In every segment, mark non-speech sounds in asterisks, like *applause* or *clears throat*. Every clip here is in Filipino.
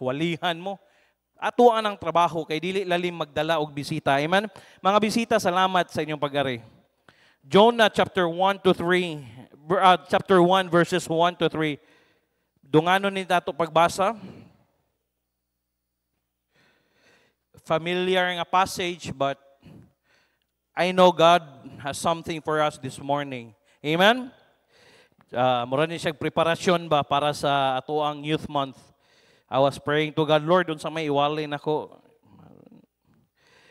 walihan mo. Atuan ang trabaho kay dili lalim magdala og bisita. Amen. Mga bisita, salamat sa inyong pag-ari. Jonah chapter 1 to 3, uh, ah, chapter 1 verses 1 to 3. Dungano ni dato pagbasa. Familiar nga passage but I know God has something for us this morning. Amen? Uh, mura ni siya preparasyon ba para sa ato Youth Month. I was praying to God, Lord, dun sa may iwalin ako.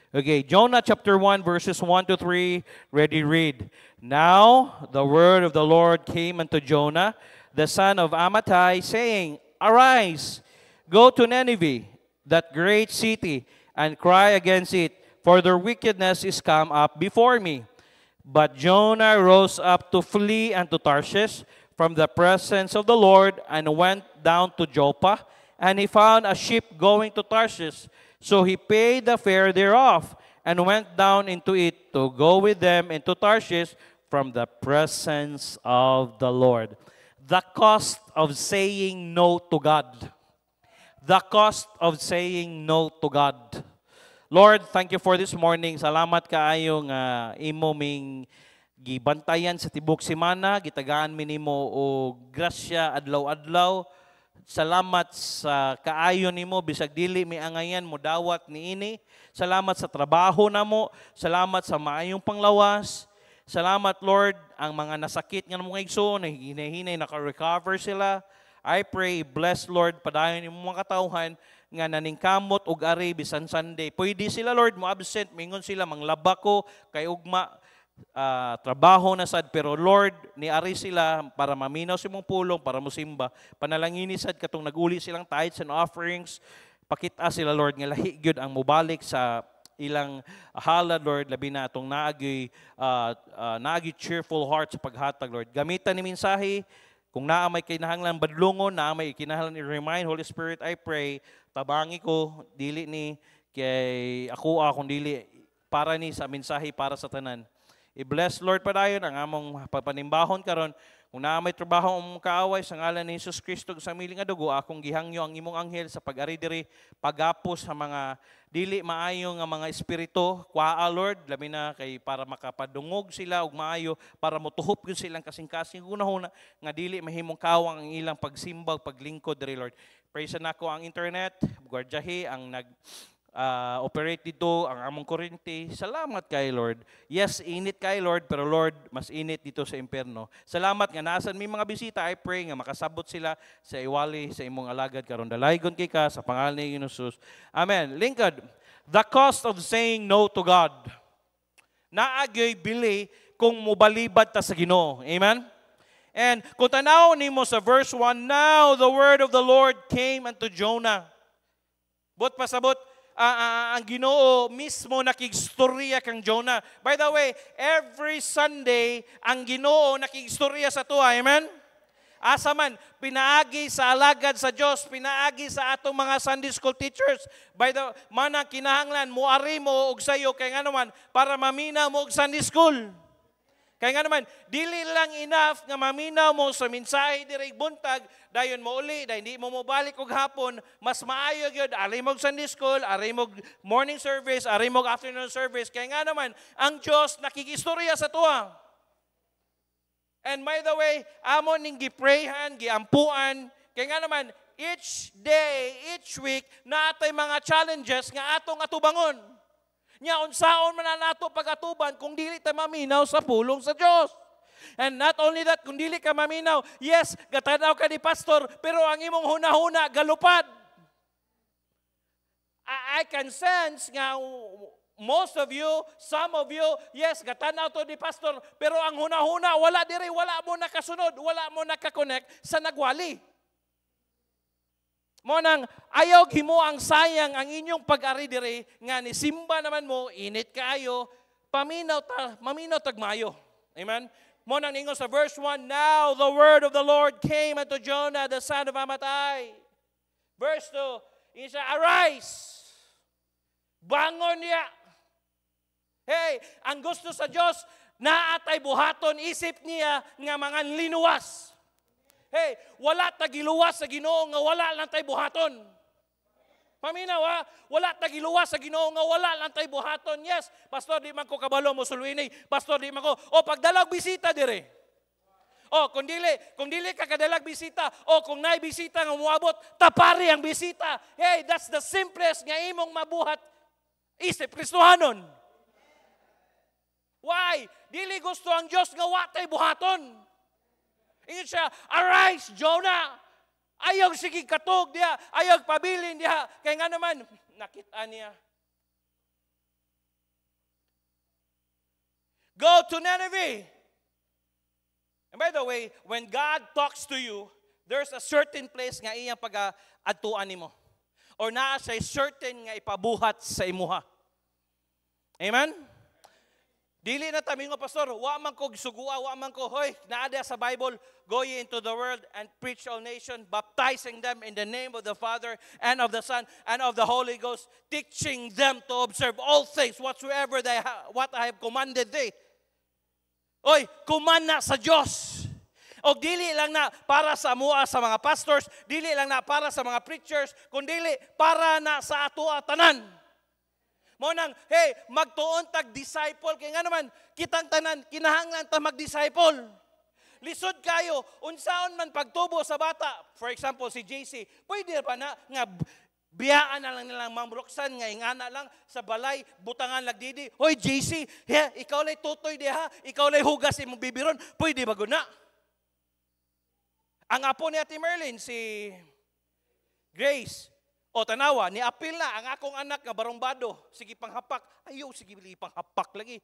Okay, Jonah chapter 1, verses 1 to 3. Ready, read. Now the word of the Lord came unto Jonah, the son of Amittai, saying, Arise, go to Nineveh, that great city, and cry against it, for their wickedness is come up before me. But Jonah rose up to flee unto Tarshish from the presence of the Lord, and went down to Joppa, and he found a ship going to Tarshish. So he paid the fare thereof and went down into it to go with them into Tarshish from the presence of the Lord. The cost of saying no to God. The cost of saying no to God. Lord, thank you for this morning. Salamat kaayo nga uh, imo ming gibantayan sa tibok simana gitagaan mi nimo grasya adlaw-adlaw. Salamat sa kaayo nimo bisag dili miangayan mo dawat ni ini. Salamat sa trabaho namo. Salamat sa maayong panglawas. Salamat Lord ang mga nasakit nga mga igsoon na hinahinay naka-recover sila. I pray bless Lord padayon nimo mga katawhan nga naningkamot og ari bisan Sunday. Pwede sila Lord mo absent mingon sila manglabako, kay ugma uh, trabaho na sad pero Lord ni ari sila para maminaw si mong pulong para mo simba panalangini sad katong naguli silang tithes and offerings pakita sila Lord nga lahi gyud ang mobalik sa ilang hala Lord labi na atong naagyoy uh, ah, uh, ah, naagyoy cheerful heart sa paghatag Lord gamitan ni mensahe kung naa may kinahanglan badlungon naa may kinahanglan i-remind Holy Spirit I pray tabangi ko dili ni kay ako ah, dili para ni sa mensahe para sa tanan I-bless Lord padayon ang among papanimbahon karon. Kung naa may trabaho ang kaaway sa ngalan ni Jesus Kristo sa miling adugo, akong gihangyo ang imong anghel sa pag-ari diri, pagapos sa mga dili maayo nga mga espiritu, kwa Lord, labi na kay para makapadungog sila og maayo para motuhop gyud silang kasing-kasing una nga dili mahimong kawang ang ilang pagsimbag, paglingkod diri Lord. Praise na ko ang internet, gwardiyahi ang nag uh, operate dito ang among kurente. Salamat kay Lord. Yes, init kay Lord, pero Lord, mas init dito sa impyerno. Salamat nga nasan may mga bisita, I pray nga makasabot sila sa iwali sa imong alagad karon dalaygon kay ka sa pangalan ni Jesus. Amen. Lingkod, the cost of saying no to God. Naagyoy bili kung mubalibad ta sa Ginoo. Amen. And kung tanaw nimo sa verse 1, Now the word of the Lord came unto Jonah. But pasabot, uh, ang Ginoo mismo nakigstorya kang Jonah. By the way, every Sunday ang Ginoo nakigstorya sa tuwa. Amen? Asa man, pinaagi sa alagad sa Dios, pinaagi sa atong mga Sunday school teachers. By the manang kinahanglan, muari mo og sayo kay nganuman para mamina mo og Sunday school. Kaya nga naman, dili lang enough nga maminaw mo sa mensahe direk buntag, dayon mo uli, dahil hindi mo mobalik og hapon, mas maayo gyud ari mo Sunday school, ari mo morning service, ari mo afternoon service. Kaya nga naman, ang Dios nakikistorya sa tuwa. And by the way, amo ning giprayhan, giampuan, kaya nga naman, each day, each week, naatay mga challenges nga atong atubangon. Nya unsaon man nato pagatuban kung dili ta maminaw sa pulong sa Dios. And not only that, kung dili ka maminaw, yes, gatanaw ka ni pastor, pero ang imong hunahuna galupad. I, can sense nga most of you, some of you, yes, gatanaw to ni pastor, pero ang hunahuna, wala diri, wala mo nakasunod, wala mo nakakonek sa nagwali. Mo nang ayaw himo ang sayang ang inyong pag-ari dire nga ni simba naman mo init kaayo paminaw ta maminaw tagmayo. Amen. Mo nang ingon sa verse 1, now the word of the Lord came unto Jonah the son of Amittai. Verse 2, isa arise. Bangon niya. Hey, ang gusto sa Dios naa tay buhaton isip niya nga mga linuwas. Hey, wala tagiluwa sa Ginoo nga wala lang tay buhaton. Paminawa, ha, wala tagiluwa sa Ginoo nga wala lang tay buhaton. Yes, pastor di man ko kabalo mo sulwini. Pastor di man ko o pagdalag bisita dire. O kung dili, kung dili ka kadalag bisita, o kung nay bisita nga muabot, tapari ang bisita. Hey, that's the simplest nga imong mabuhat isip Kristohanon. Why? Dili gusto ang Dios nga watay buhaton. Ingon siya, arise, Jonah! Ayaw sige katog dia, ayaw pabilin dia. Kaya nga naman, nakita niya. Go to Nineveh. And by the way, when God talks to you, there's a certain place nga iyang pag-atuan nimo. Or naa siya certain nga ipabuhat sa imuha. Amen? Dili na tami nga pastor, wa man ko gisugua, wa man ko hoy, naada sa Bible, go ye into the world and preach all nation, baptizing them in the name of the Father and of the Son and of the Holy Ghost, teaching them to observe all things whatsoever they ha- what I have commanded thee. Oy, kumana sa Dios. O dili lang na para sa mua sa mga pastors, dili lang na para sa mga preachers, kundi para na sa ato tanan. Mo nang, hey, magtuon tag disciple kay nga naman kitang tanan kinahanglan ta mag-disciple. Lisod kayo unsaon man pagtubo sa bata. For example si JC, pwede pa na nga biyaan na lang nilang mamruksan nga ingana lang sa balay butangan lagdidi hoy JC yeah, ikaw lay tutoy diha ikaw lay hugas imong bibiron pwede ba guna ang apo ni Ate Merlin si Grace o tanawa, ni apil na ang akong anak nga barumbado, sige panghapak. Ayo, sige hapak lagi.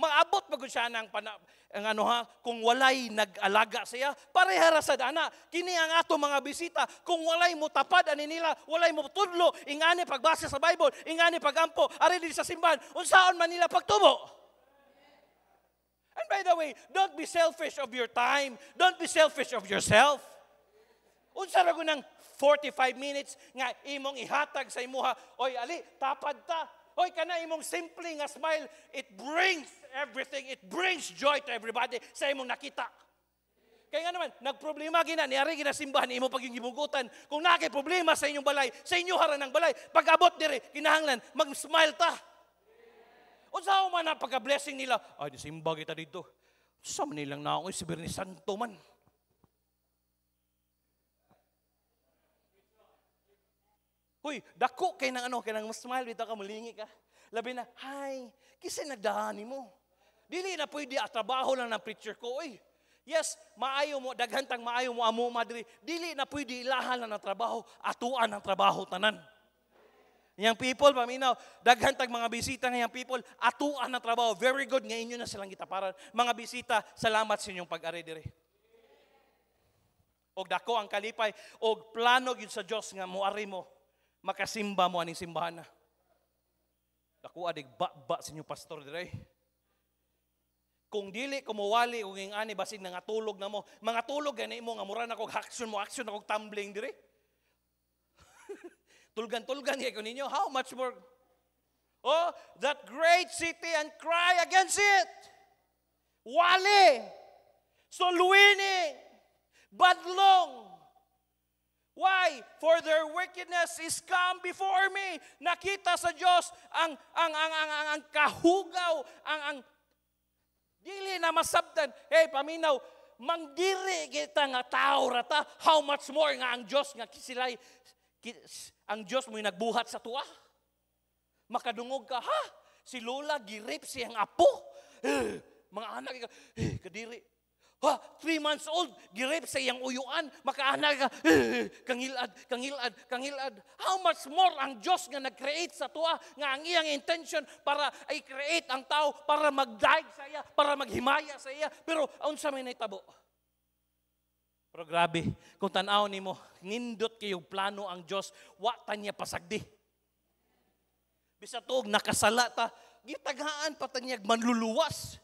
Maabot magud siya nang pana, ang ano ha, kung walay nag-alaga siya, pareha ra sad ana. Kini ang ato mga bisita, kung walay mo tapad ani nila, walay mo tudlo, ingani pagbasa sa Bible, ingani pagampo, ari sa simbahan, unsaon man nila pagtubo? And by the way, don't be selfish of your time. Don't be selfish of yourself. Unsa ra gunang 45 minutes nga imong ihatag sa imuha, oy ali, tapad ta. Oy kana imong simple nga smile, it brings everything, it brings joy to everybody sa imong nakita. Kaya nga naman, nagproblema gina, niari ginasimbahan, imo pag yung gibugutan. Kung nakay problema sa inyong balay, sa inyo haran ng balay, pag abot dire, kinahanglan, mag-smile ta. O saan man na pagka-blessing nila, ay, simba kita dito. Sa manilang na ako, eh, si Santo man. Hoy, dako kay nang ano, kay nang smile bitaw ka mulingi ka. Labi na, "Hi, kisa nagdahani mo?" Dili na pwede at ah, trabaho lang ng preacher ko, oy. Yes, maayo mo, daghantang maayo mo amo madri. Dili na pwede ilahan lang ng trabaho, atuan ang trabaho tanan. Yang people, paminaw, daghantag mga bisita ngayang people, atuan ang trabaho. Very good, nga inyo na silang gitaparan. Mga bisita, salamat sa inyong pag-ari diri og dako ang kalipay og plano gyud sa Dios nga moari mo makasimba mo aning simbahan na. Ako adig ba-ba sa inyo pastor dire. Kung dili kumuwali og ing ani basin nga tulog na mo, mga tulog gani mo nga mura na kog action mo, action na kog tumbling dire. *laughs* Tulgan-tulgan ni ko ninyo, how much more Oh, that great city and cry against it. Wali. Solwini. Badlong. Why? For their wickedness is come before me. Nakita sa Diyos ang ang ang ang, ang, ang kahugaw, ang ang dili na masabdan. Hey, paminaw, mangdiri kita nga tao rata, how much more nga ang Diyos nga sila ang Diyos mo'y nagbuhat sa tuwa. Makadungog ka, ha? Si Lola girip siyang apo. Uh, mga anak, eh, kadiri, Ha, three months old, girep sa iyang uyuan, makaana ka, *laughs* kangilad, kangilad, kangilad. How much more ang Diyos nga nag-create sa tuwa, nga ang iyang intention para ay create ang tao, para magdaig sa iya, para maghimaya sa iya. Pero, aun sa may naitabo. Pero grabe, kung tanaw ni mo, nindot kayo plano ang Diyos, wa tanya pasagdi. Bisa tuog nakasala ta, gitagaan patanyag manluluwas.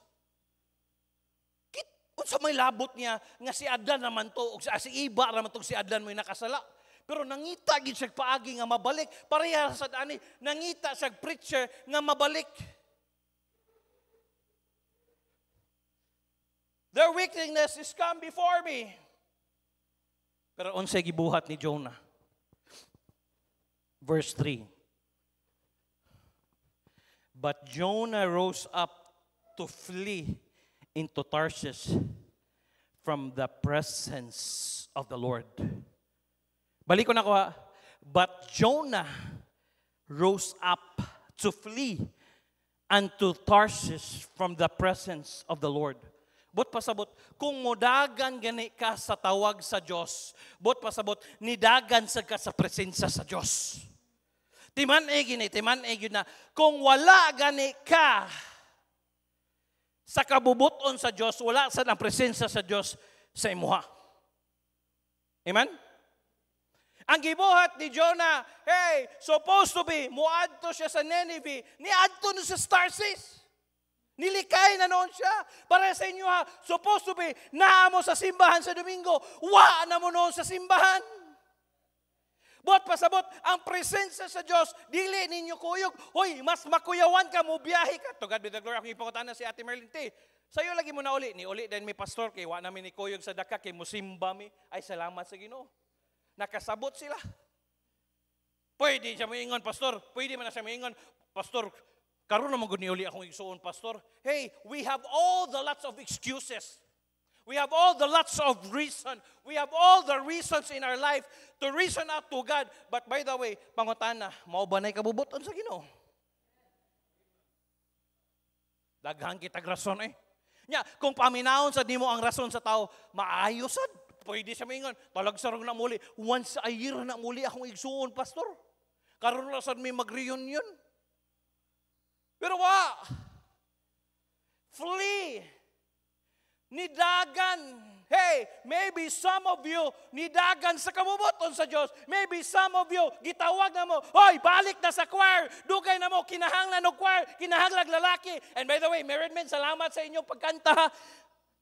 Kung sa may labot niya, nga si Adlan naman to, o si Iba naman to, si Adlan may nakasala. Pero nangita gid siya paagi nga mabalik. Pareha sa ani, nangita siya preacher nga mabalik. Their wickedness is come before me. Pero unsay gibuhat ni Jonah? Verse 3. But Jonah rose up to flee into Tarshish from the presence of the Lord. Balik ko na ko ha. But Jonah rose up to flee unto Tarshish from the presence of the Lord. Bot pasabot, kung modagan gani ka sa tawag sa Dios, bot pasabot, nidagan sa ka sa presensya sa Dios. Timan e gini, timan e na, kung wala gani ka sa kabubuton sa Dios, wala sa ang presensya sa Dios sa imuha. Amen? Ang gibuhat ni Jonah, hey, supposed to be, muadto siya sa Nineveh, niadto na sa Starsis. Nilikay na noon siya. Para sa inyo ha, supposed to be, naamo sa simbahan sa Domingo, wa na mo noon sa simbahan. Bot pasabot, ang presensya sa Diyos, dili ninyo kuyog. Hoy, mas makuyawan ka, mo biyahe ka. To God be the glory, akong ipangutan na si Ate Merlin T. Sa'yo lagi mo na uli, ni uli din mi pastor, kay wa namin ni kuyog sa daka, kay musimba mi. Ay, salamat sa ginoo. Nakasabot sila. Pwede siya ingon, pastor. Pwede man na siya moingon. Pastor, karon na mo ni uli akong igsuon, pastor. Hey, we have all the lots of excuses. We have all the lots of reason. We have all the reasons in our life to reason out to God. But by the way, pangutana, mao ba nay kabubuton sa Ginoo? Daghang kitag rason eh. Nya, kung paminahon sa dimo ang rason sa tao, maayo sad. Pwede siya maingon, talagsarong na muli. Once a year na muli akong igsuon, pastor. Karon na sad may mag-reunion. Pero wa, flee nidagan. Hey, maybe some of you nidagan sa kamuboton sa Dios. Maybe some of you gitawag na mo, "Hoy, balik na sa choir. Dugay na mo kinahanglan og choir, kinahanglan lalaki." And by the way, married men, salamat sa inyong pagkanta.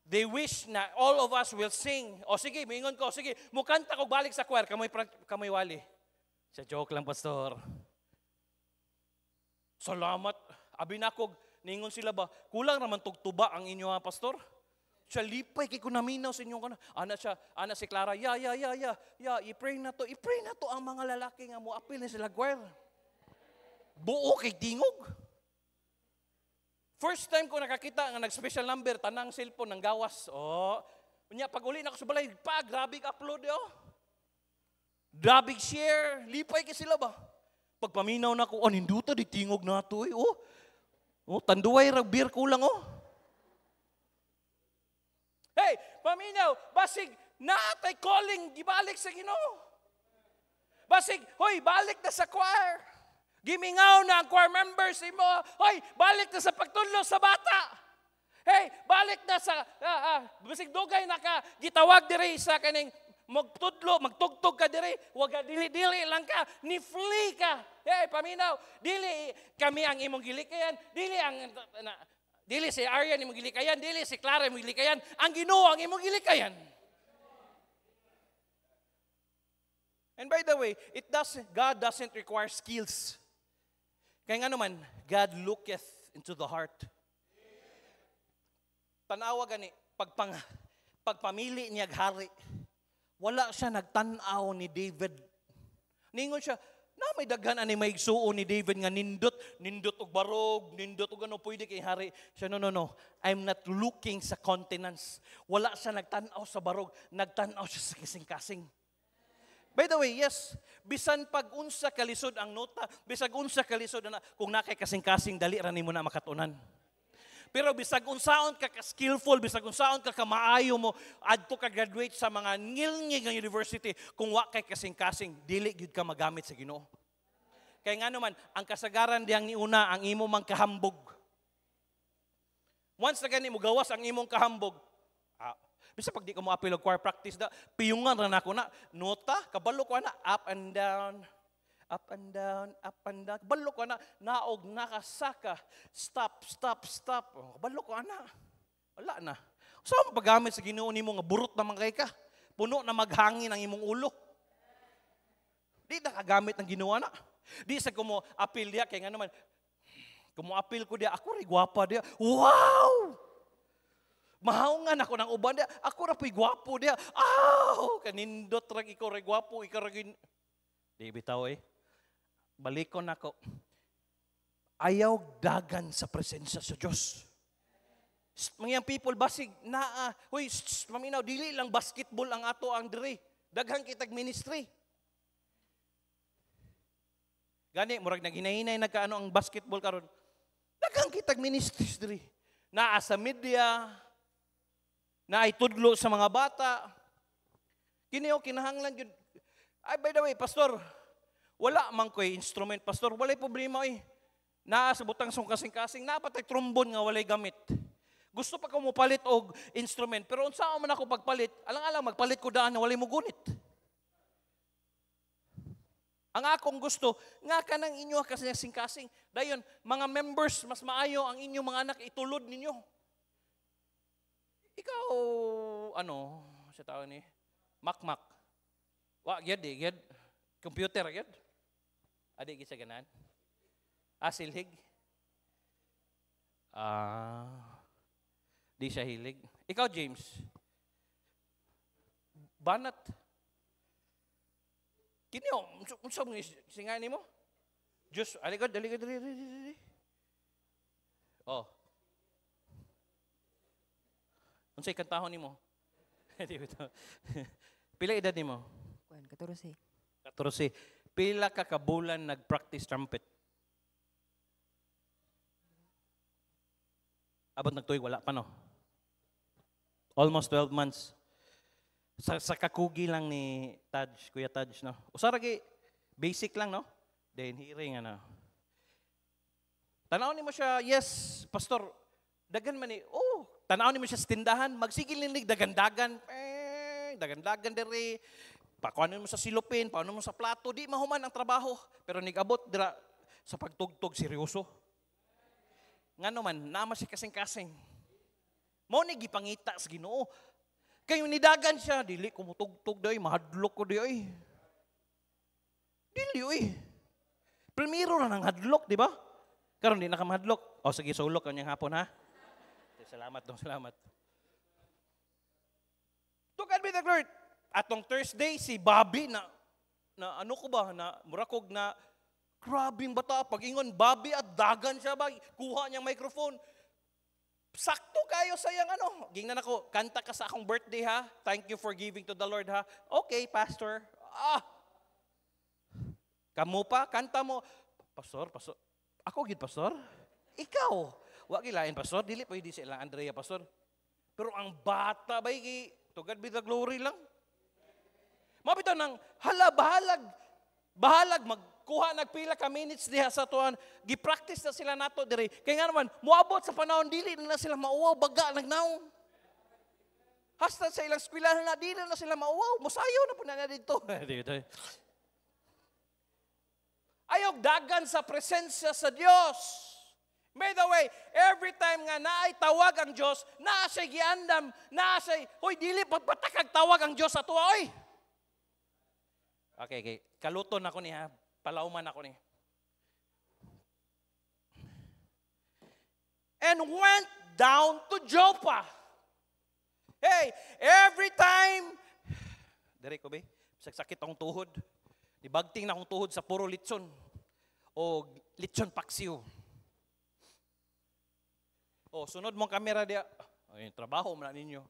They wish na all of us will sing. O sige, mingon ko, sige, mukanta ko balik sa choir, kamoy kamoy wali. Sa joke lang, pastor. Salamat. Abi nakog, ningon sila ba, kulang naman tugtuba ang inyo ha, pastor? siya lipay kay kunaminaw sa inyong kanan. Ana siya, ana si Clara, ya, ya, ya, ya, ya, i-pray na to. I-pray na to ang mga lalaki nga mo apil ni sila gwel. Buo kay dingog. First time ko nakakita nga nag-special number, tanang cellphone, ng gawas. Oh, Unya, pag uli na ko sa balay, pa, grabig upload yo. Eh, oh. Grabe Grabig share, lipay kay sila ba? Pagpaminaw na ko, aninduta, oh, di tingog na to eh. Oh, oh rag beer ko lang oh. Hey, paminaw, basig, naatay calling, gibalik sa ginoo. Basig, hoy, balik na sa choir. Gimingaw na ang choir members imo. Hoy, balik na sa pagtudlo sa bata. Hey, balik na sa, uh, uh, basig dugay na ka, gitawag diri sa kaning magtudlo, magtugtog ka diri, wag dili-dili lang ka, ni flee ka. Hey, paminaw, dili kami ang imong gilikayan, dili ang na, Dili si Aryan imong gilikayan, dili si Clara imong gilikayan, ang Ginoo ang imong gilikayan. And by the way, it does God doesn't require skills. Kaya nga naman, God looketh into the heart. Tanawa gani, pagpang, pagpamili niya hari. Wala siya nagtanaw ni David. Ningon siya, na may daghan ani may igsuon ni David nga nindot, nindot og barog, nindot og ano pwede kay hari. Siya no no no, I'm not looking sa countenance. Wala siya nagtan-aw sa barog, nagtan-aw siya sa kasing-kasing. By the way, yes, bisan pag unsa kalisod ang nota, bisag unsa kalisod na kung nakay kasing-kasing dali ra nimo na makatunan pero bisag unsaon ka ka skillful bisag unsaon ka kamaayo mo adto ka graduate sa mga ngilngig nga university kung wa kay kasing-kasing dili gyud ka magamit sa Ginoo. Kay ngano man ang kasagaran diyang niuna ang imo mang kahambog. Once na gani mo gawas ang imong kahambog, ah, Bisa pag di ka mo apilog choir practice da, piyungan ra na ako na, nota, kabalo ko na, up and down. Up and down, up and down. Balo ko na, naog, nakasaka. Stop, stop, stop. Oh, balo ko na. Wala na. Saan paggamit sa ginoo ni nga burot na kay ka? Puno na maghangin ang imong ulo. Di na kagamit ng ginawa na. Di sa kumo apil dia kay nga naman, apil ko dia, ako rin gwapa dia. Wow! Mahaungan ako ng uban dia, ako ra po'y gwapo dia. Aw! Kanindot rag ikaw rin gwapo, ikaw ragin. Di bitaw eh balikon ako. Ayaw dagan sa presensya sa Diyos. Mga people basig na uh, uy, maminaw dili lang basketball ang ato ang diri. Daghan kitag ministry. Gani murag naghinay nagkaano ang basketball karon. Daghan kitag ministry, diri. Naa sa media, na itudlo sa mga bata. Kini o oh, kinahanglan yun. Ay, by the way, pastor, wala man ko'y eh, instrument, pastor. Walay problema eh. Naa sa butang kasing-kasing, napatay trombon nga walay gamit. Gusto pa ko mo palit og instrument, pero unsa man ako pagpalit, alang-alang magpalit ko daan na walay mo gunit. Ang akong gusto, nga kanang inyo kasing-kasing. Dayon, mga members, mas maayo ang inyong mga anak itulod ninyo. Ikaw, ano, sa tao ni, makmak. Wa, gad eh, gad. Computer, gad. Adi gisa ganan? Asilig? Ah, ah, di siya hilig. Ikaw, James, banat. Kinyo, oh, unsa mo singa nimo? Just ali ka dali ka dali dali. Oh. Unsay kantahon nimo? *laughs* Oh. *laughs* Pila edad nimo? Kuan Katurusi. Katurusi pila ka kabulan nag-practice trumpet. Abot nagtuig, wala pa no. Almost 12 months. Sa, sa kakugi lang ni Taj, Kuya Taj, no? Usaragi, basic lang, no? Then hearing, ano. Tanaw ni mo siya, yes, pastor, dagan man ni, oh, tanaw ni mo siya sa tindahan, magsigil dagandagan. dagan-dagan, eh, dagan dere, Paano mo sa silupin, paano mo sa plato, di mahuman ang trabaho. Pero nigabot dira sa pagtugtog, seryoso. Nga naman, nama si kasing-kasing. Mo ni gipangita sa Ginoo. Kayo nidagan siya, dili ko mutugtog doy, mahadlok ko doy. Dili oy. Primero na ng hadlok, di ba? Karon di na ka mahadlok. O sige, sulok kanyang hapon ha. Salamat dong, salamat. Tugad with the glory atong Thursday, si Bobby na, na ano ko ba, na murakog na, grabing bata, pag ingon Bobby at dagan siya ba, kuha niyang microphone. Sakto kayo sa yang ano. Gingnan ako, kanta ka sa akong birthday ha. Thank you for giving to the Lord ha. Okay, pastor. Ah! Kamu pa, kanta mo. Pastor, pastor. Ako gid pastor? Ikaw. Wa gilain pastor, dili pwede sa ilang Andrea pastor. Pero ang bata ba, tugad the glory lang. Mabitaw nang hala, bahalag, bahalag, magkuha, nagpila ka minutes diha sa tuan, gipractice na sila nato diri. kay nga naman, muabot sa panahon, dili na sila mauwaw, baga, nagnaong. Hasta sa ilang skwilahan na, dili na sila mauwaw, musayo na po na, na *laughs* dito. Ayog dagan sa presensya sa Dios. By the way, every time nga naay tawag ang Dios, naa siya giandam, naa siya, hoy dili pagpatakag tawag ang Dios sa tuwa, oy. Okay, okay. Kaluton ako ni ha. Palauman ako ni. And went down to Joppa. Hey, every time, Dari ko ba? Sagsakit akong tuhod. Dibagting na akong tuhod sa puro litson. O litson paksiw. O, sunod mong kamera dia. Ay, trabaho mo na ninyo.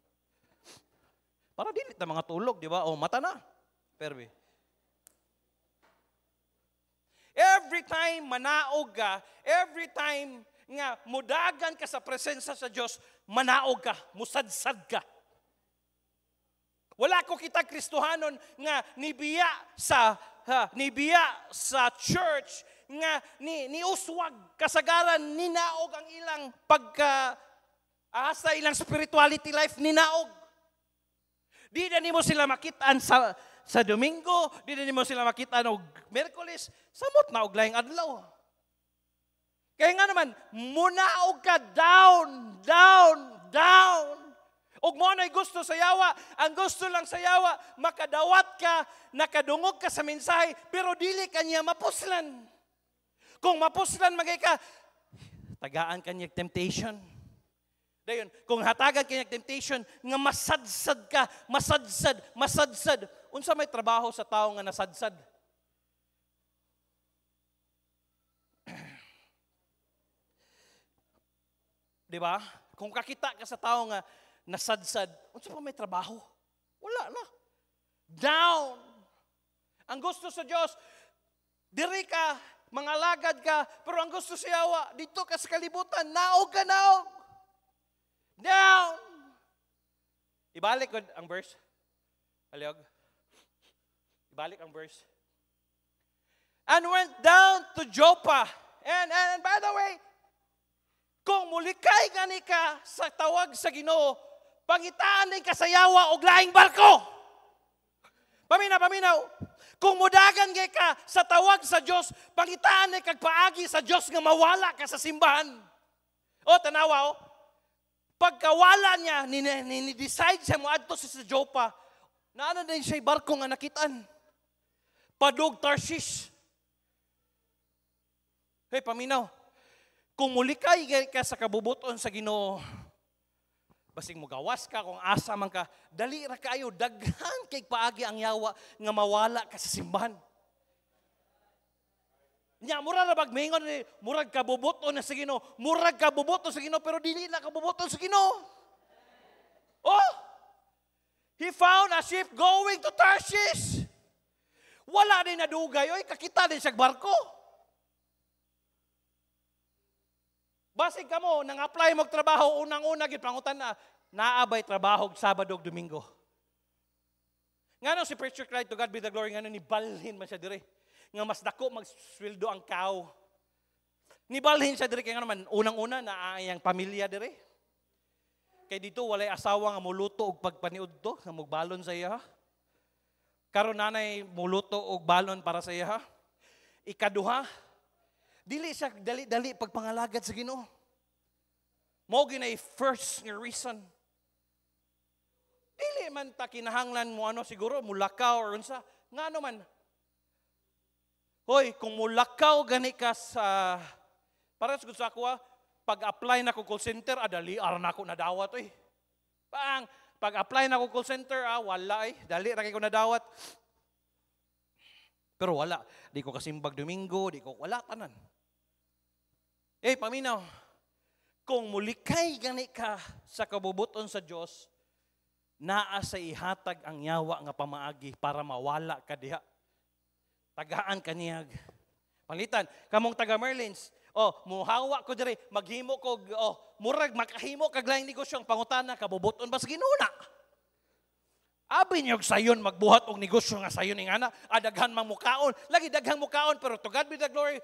Para dilit na mga tulog, di ba? O, mata na. Perbe. Every time manaog ka, every time nga mudagan ka sa presensya sa Dios, manaog ka, musadsad ka. Wala ko kita Kristohanon nga nibiya sa ha, nibiya sa church nga ni niuswag kasagaran ninaog ang ilang pagka asa ilang spirituality life ninaog. Di na nimo sila makitaan sa sa Domingo, di na sila makita no Merkulis, samot na og laing adlaw. Kaya nga naman, muna og ka down, down, down. Og mo na'y gusto sa yawa, ang gusto lang sa yawa, makadawat ka, nakadungog ka sa mensahe, pero dili kanya mapuslan. Kung mapuslan magay ka, tagaan kanya temptation. Dayon, kung hatagan kanya temptation, nga masadsad ka, masadsad, masadsad, unsa may trabaho sa tao nga nasadsad? *clears throat* Di ba? Kung kakita ka sa tao nga nasadsad, unsa pa may trabaho? Wala na. Down. Ang gusto sa Dios, diri ka, mangalagad ka, pero ang gusto siya, wa, dito ka sa kalibutan, naog ka naog. Down. Ibalik ko ang verse. Aliog. Balik ang verse. And went down to Joppa. And, and, and by the way, kung mulikay gani ka sa tawag sa Ginoo, pangitaan ng kasayawa og laing barko. Paminaw, paminaw. Kung mudagan gay ka sa tawag sa Dios, pangitaan ni kagpaagi sa Dios nga mawala ka sa simbahan. O tanawa o. Pagkawala niya ni, ni, ni decide siya mo adto sa Joppa, naana din siya barko nga nakitaan. Padog Tarsis. Hey, paminaw. Kung muli ka, ka sa kabubuton sa ginoo, basing mugawas ka, kung asa man ka, dali ra kayo, daghan kay paagi ang yawa nga mawala ka sa simbahan. Nya mura ra bag mingon ni murag kabubuton na sa Ginoo, murag kabubuton sa Ginoo pero dili na kabubuton sa Ginoo. Oh! He found a ship going to Tarshish. Wala din nadugay, oy, kakita din siya barko. Basig ka mo, nang apply mo trabaho, unang-una, pangutan na, naabay trabaho Sabado o Domingo. Nga si Preacher Clyde, to God be the glory, nga ni balhin man siya dire. Nga mas dako magswildo ang kao. Ni balhin siya dire, kaya nga naman, unang-una, naaayang pamilya dire. Kay dito, walay asawa nga muluto og pagpaniud to, nga mugbalon sa iya. Karon nanay muluto og balon para sa iya. Ikaduha, dili siya dali-dali pagpangalagad sa Ginoo. Mao ginay first nga reason. Dili man ta kinahanglan mo ano siguro mulakaw or unsa Ngano man. Hoy, kung mulakaw gani ka sa para sa gusto ako, pag-apply na ko call center, adali, ah, ara na ako na dawat, eh. Paang, pag-apply na ko call center, ah, wala eh. Dali, rakay ko na dawat. Pero wala. Di ko kasimbag Domingo, di ko, wala tanan. Eh, paminaw, kung muli mulikay gani ka sa kabubuton sa Dios, naa sa ihatag ang yawa nga pamaagi para mawala ka diha. Tagaan kaniyag. Palitan, kamong taga Merlins, Oh, muhawa ko diri, maghimo ko, oh, murag makahimo kag laing negosyo ang pangutana kabubuton bas Ginuna. Abi niyo sayon magbuhat og negosyo nga sayon ingana, adaghan mang mukaon, lagi daghang mukaon pero to God be the glory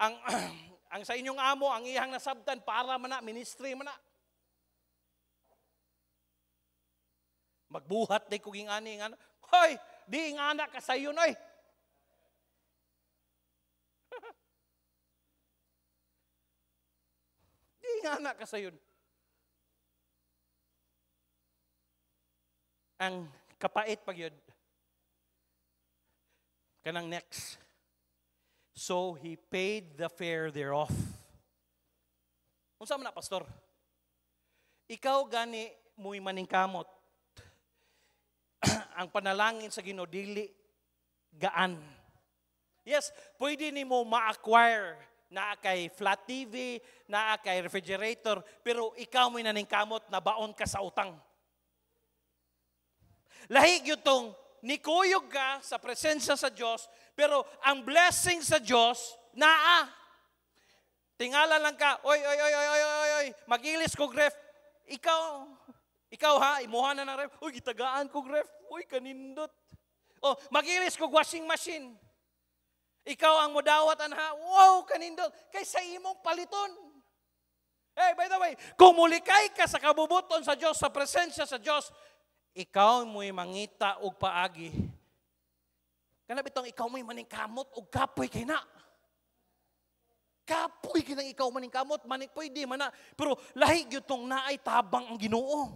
ang *clears throat* ang sa inyong amo ang iyang nasabtan para man na ministry man na. Magbuhat day kuging ani nga, hoy, di ingana ka sayon oy. Nangingana ka sa yun. Ang kapait pag yun, kanang next. So he paid the fare thereof. Unsa man na pastor? Ikaw gani mo'y maningkamot. *clears throat* ang panalangin sa Ginoo dili gaan. Yes, pwede ni mo ma-acquire naa kay flat TV, naa kay refrigerator, pero ikaw mo naning kamot na baon ka sa utang. Lahig gyud tong nikuyog ka sa presensya sa Diyos, pero ang blessing sa Dios naa. Tingala lang ka, oy oy oy oy oy oy, oy. magilis ko, ref. Ikaw, ikaw ha, imuha na ng ref. Uy, gitagaan ko, ref. Uy, kanindot. Oh, magilis ko, washing machine. Ikaw ang mudawat anha. Wow, kanindot. Kay sa imong paliton. Hey, by the way, kung mulikay ka sa kabubuton sa Dios, sa presensya sa Dios, ikaw mo'y mangita og paagi. Kana bitong ikaw mo'y maningkamot og kapoy kay na. Kapoy kinang ikaw maningkamot, manik pwede man na. Pero lahi gyud tong naay tabang ang Ginoo.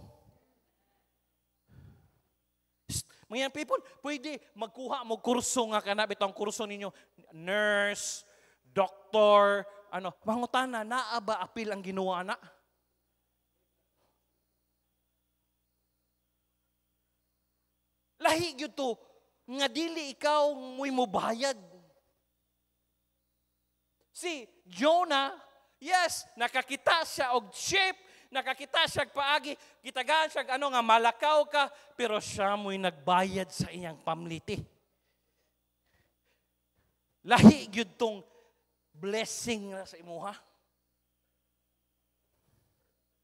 Mga people, pwede magkuha mo kurso nga kana bitong kurso ninyo nurse, doctor, ano, mangutana, naa ba apil ang ginawa na? Lahi gyud to, nga dili ikaw mo'y mubayag. Si Jonah, yes, nakakita siya og ship, nakakita siya og paagi, gitagaan siya ano nga malakaw ka, pero siya mo'y nagbayad sa iyang pamliti. Lahi gyud tong blessing na sa imuha.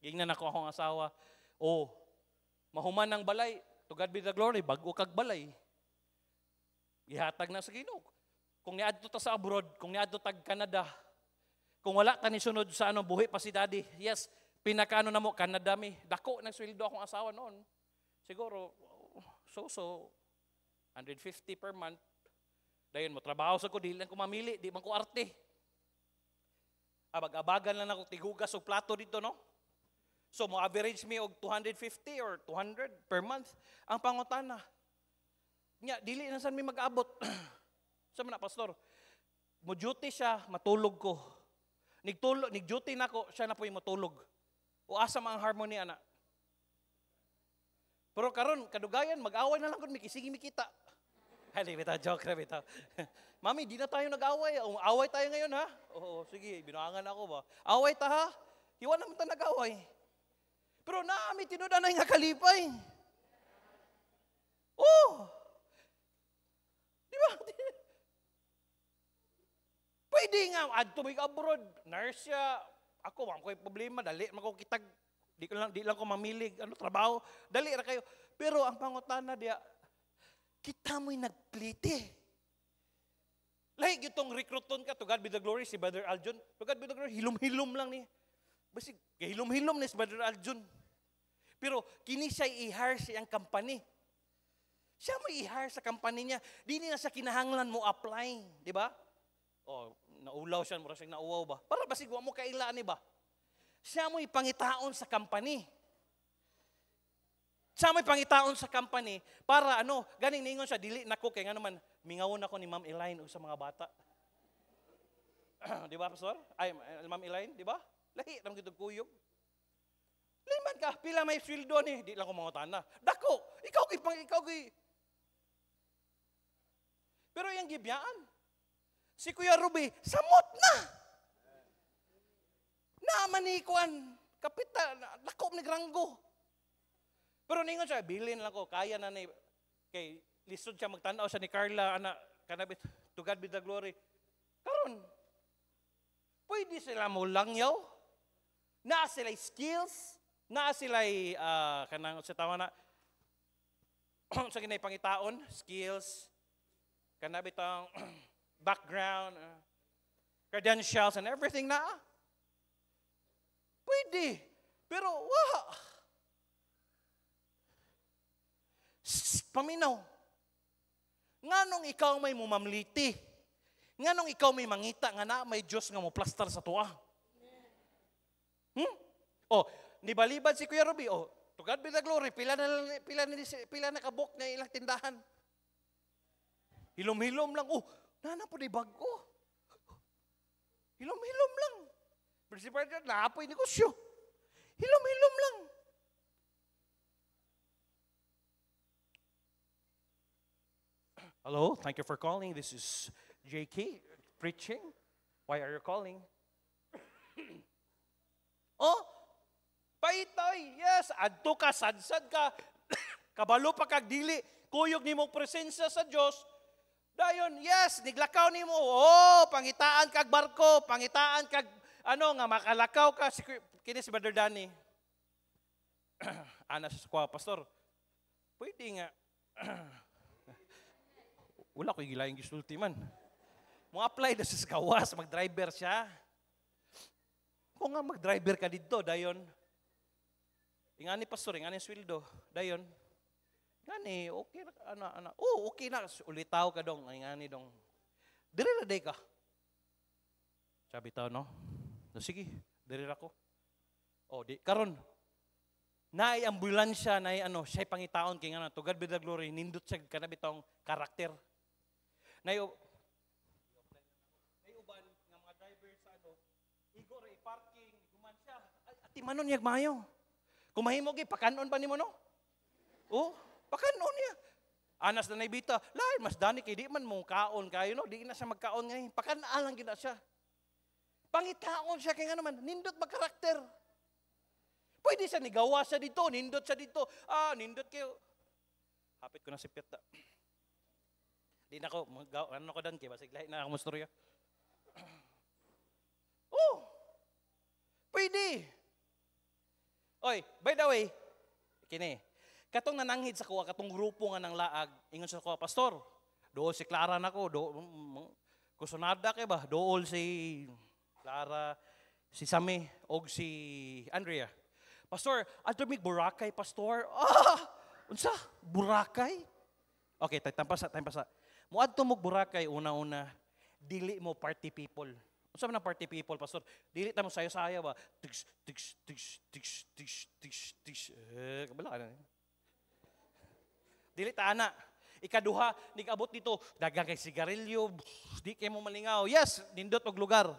Gingnan ako akong asawa, oh, mahuman ang balay, to God be the glory, bago kag balay. Gihatag na sa Ginoo. Kung niadto ta sa abroad, kung niadto tag Canada, kung wala ka ni sunod sa ano buhi pa si daddy. Yes, pinakaano na mo Canada mi. Dako nang sweldo akong asawa noon. Siguro so so 150 per month Dayon, trabaho sa ko, di lang ko mamili, di man ko arte. Abag-abagan lang ako, tigugas o plato dito, no? So, mo average me og 250 or 200 per month ang pangutana. Nya, dili na saan may mag-abot. *clears throat* sa so, na, pastor, mo duty siya, matulog ko. Nigtulog, nig-duty na ko, siya na po yung matulog. O asa mga harmony, ana. Pero karon kadugayan, mag-away na lang kung mikisigi mikita. kita. Halika, joke na bitaw. *laughs* Mami, di na tayo nag-away. Um, away tayo ngayon, ha? Oo, oh, sige, binuangan ako ba? Away ta, ha? Iwan naman tayo nag-away. Pero naami, tinuda na yung kalipay. Oh! Di ba? *laughs* Pwede nga, add to make abroad. Nurse siya. Ako, wala ko problema. Dali, makukitag. Di, lang, di lang ko mamilig. Ano, trabaho. Dali na kayo. Pero ang pangutana, diya, kita mo'y nagpliti. Like itong rekruton ka, to God be the glory, si Brother Aljun, to God be the glory, hilum-hilum lang ni. Basi, hilum-hilum ni si Brother Aljun. Pero kini siya i-hire siyang company. Siya mo i-hire sa company niya. Di na sa kinahanglan mo apply, di ba? O, oh, naulaw siya, mura siyang nauwaw ba? Para basig, mo kailan ni ba? Siya mo ipangitaon sa company. Sa may pangitaon sa company, para ano, ganing ningon siya, dili na kay kaya nga naman, mingawon ako ni Ma'am Elaine o sa mga bata. *clears throat* di ba, Pastor? Ay, Ma'am Elaine, di ba? Lahi, naman kitong kuyog. Liman ka, pila may sweldo ni, di lang ko mga tana. Dako, ikaw kay, ikaw kay. Pero yung gibyaan, si Kuya Ruby, samot na. Naman ni Kuan, kapital, dako ni Granggo. Pero ningon siya, bilin lang ko, kaya na ni, kay listod siya, magtanaw siya ni Carla, ana, kanabit, to God be the glory. Karon, pwede sila mo lang langyaw, ah, na sila skills, na sila uh, kanang sa tama na, sa kinay pangitaon, skills, kanabit ang *clears throat* background, uh, credentials, and everything na. Pwede. Pero, wah, paminaw. Nga nung ikaw may mumamliti, nga nung ikaw may mangita, nga na may Diyos nga mo plastar sa tuwa. Hmm? Oh, nibaliban si Kuya Ruby, oh, to God be the glory, pila na, pila na, pila na kabok na ilang tindahan. Hilom-hilom lang, oh, nana po di bago. Hilom-hilom lang. Principal, naapoy negosyo. Hilom-hilom lang. Hello, thank you for calling. This is JK preaching. Why are you calling? *coughs* oh, bait Yes, adto ka, sadsad ka, *coughs* kabalo pa kag dili, kuyog nimo presensya sa Dios. Dayon, yes, niglakaw nimo. Oh, pangitaan kag barko, pangitaan kag ano nga makalakaw ka si kini si Brother Danny. *coughs* Ana sa pastor. Pwede nga wala ko gilayang gisulti man. Mo apply na sa kawas, mag-driver siya. Kung nga mag-driver ka dito, dayon. Ingani pastor, ingani swildo, dayon. Gani, okay na, ano, ano. Oh, okay na. Ulitaw ka dong, ingani dong. Diri na day ka. Sabi tao, no? No, sige, diri ako. Oh, di, karon, naay ambulansya, naay ano, siya pangitaon kay nga na, to God be the glory, nindot siya kanabitong karakter. Nay uban nga mga driver sa ano, igore ra parking guman siya. Ati manon yag mayo. Kumahimo gi pakanon ba nimo no? Oh, pakanon niya. Anas na naibita, lain mas dani kay di man mo kaon kayo no, di na siya magkaon ngay. Pakanaan lang gina siya. Pangitaon siya kay nga naman, nindot magkarakter. Pwede siya nigawa siya dito, nindot siya dito. Ah, nindot kayo. Hapit ko na si Peta. Di na ko, ano ko doon, kaya basig lahi na ako mustorya. *clears throat* oh! Pwede! Oy, by the way, kini, katong nananghid sa kuha, katong grupo nga ng laag, ingon sa kuha, Pastor, do si Clara na ko, do, kusunada kay ba, dool si Clara, si Sami, og si Andrea. Pastor, adto mig burakay, Pastor. *laughs* Ah! Unsa? Burakay? Okay, tayo tampasa, tayo tampasa. Muadto mo Boracay una-una, dili mo party people. Unsa man party people, pastor? Dili ta mo sayo-sayo ba? Tigs, tigs, tigs, tigs, tigs, tigs, tigs. Eh, kabala na. Eh. Dili ta ana. Ikaduha, nigabot dito, dagang kay sigarilyo, di kay mo malingaw. Yes, nindot og lugar.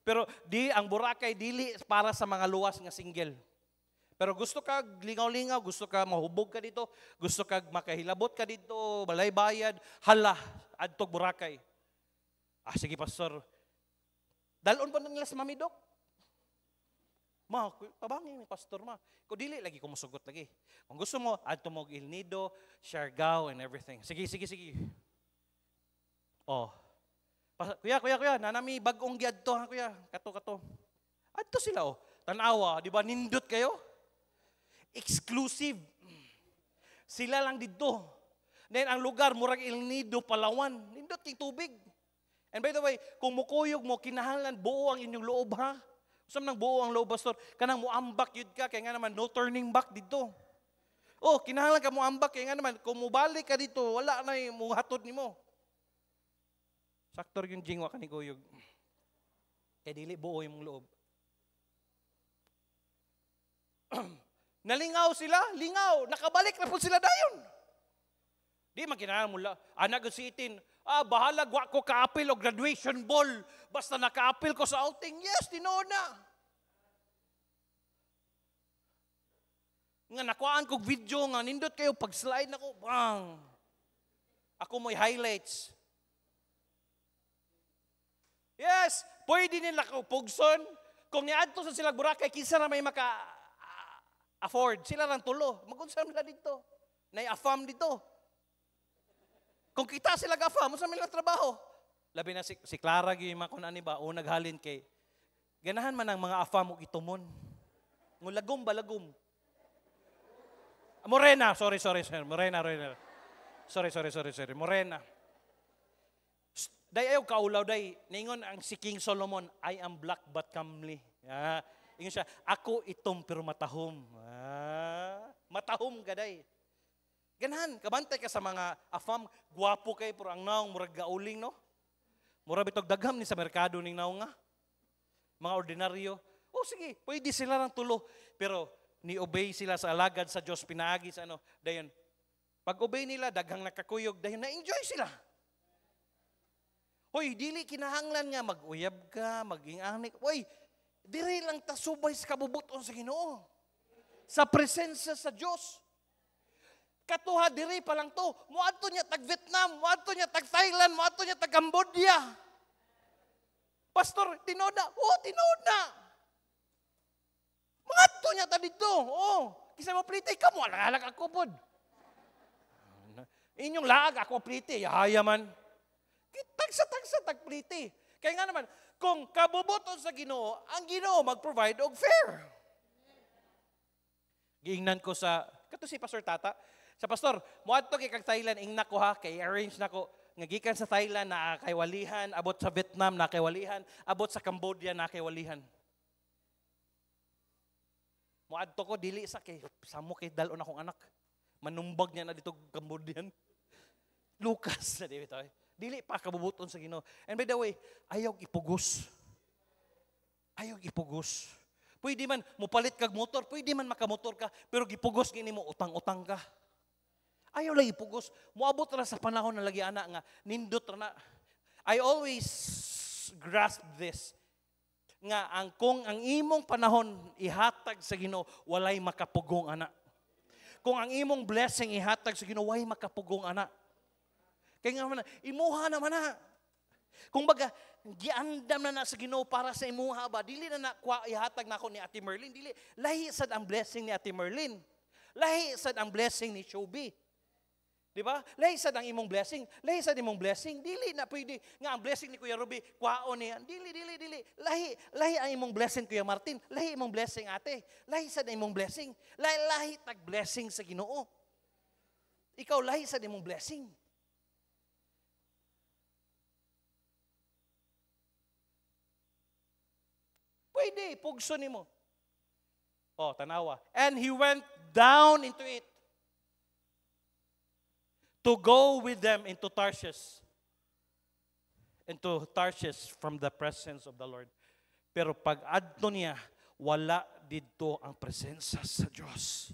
Pero di ang Boracay dili para sa mga luwas nga single. Pero gusto ka lingaw-lingaw, gusto ka mahubog ka dito, gusto ka makahilabot ka dito, balay bayad, hala, adtog Boracay. Ah, sige pastor. Dalon pa na nila sa mami dok. Ma, pabangi ni pastor ma. Ko dili lagi ko musugot lagi. Kung gusto mo, adto mo Il Nido, Siargao and everything. Sige, sige, sige. Oh. Pas- kuya, kuya, kuya, nanami bagong giad to ha kuya. Kato, kato. Adto sila oh. Tanawa, di ba nindot kayo? Exclusive. Sila lang dito. Then ang lugar, murag El Nido, Palawan. Nindot kay tubig. And by the way, kung mukuyog mo, kinahanglan buo ang inyong loob ha. Gusto nang buo ang loob, pastor. Kanang muambak yun ka, kaya nga naman, no turning back dito. Oh, kinahanglan ka muambak, kaya nga naman, kung mubalik ka dito, wala na yung muhatod ni mo. Saktor yung jingwa ka ni Kuyog. Kaya dili buo yung loob. *clears throat* Nalingaw sila, lingaw. Nakabalik na po sila dayon. Di maginaan mula. Anak si itin, ah, bahala gwa ko kaapil o graduation ball. Basta nakaapil ko sa outing. Yes, tinoon na. Nga nakuhaan kog video nga, nindot kayo, pag-slide na bang! Ako mo'y highlights. Yes, pwede nila ko pugson. Kung niadto sa sila Boracay, kinsa na may maka afford. Sila lang tulo. Magunsa nila dito. nay affirm dito. Kung kita sila gafam, sa nila trabaho? Labi na si, si Clara gyud mga kunan ba o naghalin kay ganahan man ang mga affirm og itumon. Ngulagom balagom. Morena, sorry, sorry, sorry. Morena, Morena. Sorry, sorry, sorry, sorry. Morena. Day ayaw kaulaw day. Ningon ang si King Solomon, I am black but comely. Ah, ingon siya, ako itom pero matahom. Ah matahom gaday. Ganhan, kabantay ka sa mga afam, guwapo kay pero ang naong murag gauling no. Mura bitog dagham ni sa merkado ning naong nga. Ah. Mga ordinaryo, o oh, sige, pwede sila lang tulo. Pero ni-obey sila sa alagad sa Diyos, pinaagi sa ano, dayon. Pag-obey nila, daghang nakakuyog, dayon na-enjoy sila. Hoy, dili kinahanglan nga mag-uyab ka, maging anik. Hoy, dire lang ta subay sa kabubuton sa Ginoo sa presensya sa Dios. Katuha diri pa lang to. Muadto niya tag Vietnam, muadto niya tag Thailand, muadto niya tag Cambodia. Pastor, tinod na. Oh, tinod na. Muadto niya ta dito. Oh, kisa mo plite ka mo alag ako pod. Inyong laag ako pliti, yaya man. tagsa sa tag plite. Kaya nga naman, kung kabubuton sa Ginoo, ang Ginoo mag-provide og fair. Giingnan ko sa, kato si Pastor Tata, sa Pastor, muadto kay kag Thailand, ingna ko ha, kay arrange na nga gikan sa Thailand, na kay walihan abot sa Vietnam, na kay walihan abot sa Cambodia, na kay walihan Muadto ko, dili sa kay, samo kay dalon akong anak. Manumbag niya na dito Cambodian. *laughs* Lucas na *laughs* dito eh. Dili pa kabubuton sa Ginoo. And by the way, ayaw ipugos. Ayaw ipugos. Pwede man mupalit kag motor, pwede man makamotor ka, pero gipugos gini mo utang-utang ka. Ayaw lang ipugos. Muabot ra sa panahon na lagi ana nga nindot ra na. I always grasp this nga ang kung ang imong panahon ihatag sa Ginoo walay makapugong ana. Kung ang imong blessing ihatag sa Ginoo way makapugong ana. Kaya nga man, imuha naman na. Kung baga, giandam na na sa Ginoo para sa imuha ba, dili na nakuha ihatag na nako ni Ate Merlin, dili lahi sad ang blessing ni Ate Merlin. Lahi sad ang blessing ni Shobi. Di ba? Lahi sad ang imong blessing, lahi sad imong blessing, dili na pwede nga ang blessing ni Kuya Ruby kwao niya. Dili dili dili. Lahi lahi ang imong blessing Kuya Martin, lahi imong blessing Ate, lahi sad imong blessing. Lahi lahi tag blessing sa Ginoo. Ikaw lahi sad imong blessing. Pwede, pugso ni mo. Oh, tanawa. And he went down into it to go with them into Tarshish. Into Tarshish from the presence of the Lord. Pero pag adto niya, wala dito ang presensya sa Diyos.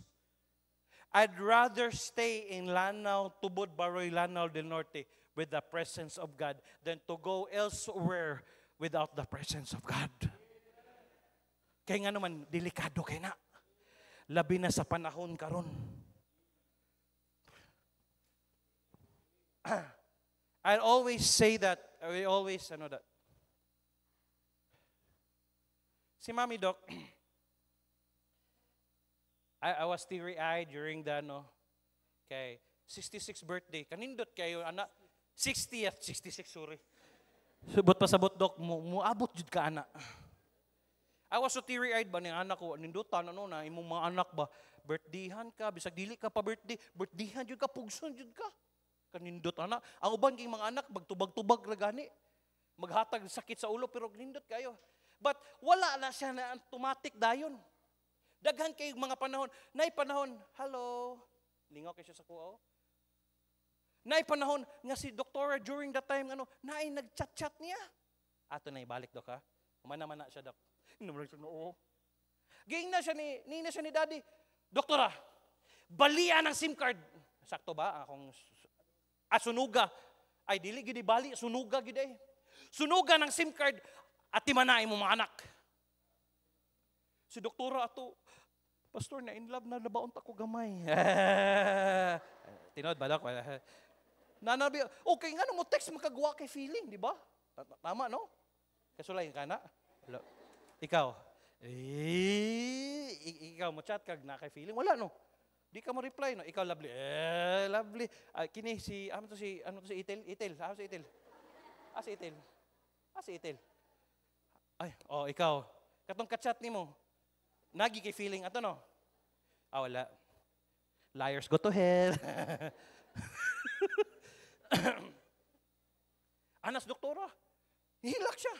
I'd rather stay in Lanao, Tubod, Baroy, Lanao del Norte with the presence of God than to go elsewhere without the presence of God. Kaya nga naman, delikado kay na. Labi na sa panahon karon. *clears throat* I always say that. I always ano that. Si Mami Doc, *clears throat* I, I was teary-eyed during the no, okay, 66 birthday. Kanindot kayo, ana, 60th, 66, sorry. Subot pa sabot, Doc, mo, muabot jud ka, ana. I was so teary-eyed ba ni anak ko, nindutan, ano na, imong mga anak ba, birthdayhan ka, bisag dili ka pa birthday, birthdayhan jud ka, pugson jud ka. Kanindot ana. Ang uban kay mga anak, magtubag-tubag ra gani. Maghatag sakit sa ulo, pero nindot kayo. But wala na siya na automatic dayon. Daghan kay mga panahon, nay panahon, hello, lingaw kay siya sa kuo. Nay panahon nga si doktora during that time ano, nay nag chat chat niya. Ato na ibalik, dok ha. Umana man na siya dok. Naman siya, oo. Ging na siya ni, ni na siya ni daddy, Doktora, balian ng SIM card. Sakto ba akong asunuga? Ay, dili, gidi bali, sunuga, gidi. Eh. Sunuga ng SIM card at timanain mo mga anak. Si doktora ato, Pastor, na in love na nabaon ta ko gamay. *laughs* Tinod ba dok? Nanabi, okay nga mo text makagawa kay feeling, di ba? Tama no? Kasulay ka na. Ikaw, eh, ikaw mo chat kag naka feeling. Wala no. Di ka mo reply no. Ikaw lovely. Eh, lovely. Ah, kini si ano to si ano to si Itel, Itel, ah, si Itel. Ah, si Itel. Ah, si Itel. Ay, oh, ikaw. Katong kachat nimo. Nagi kay feeling ato no. Ah, wala. Liars go to hell. *laughs* Anas doktora. Hilak siya.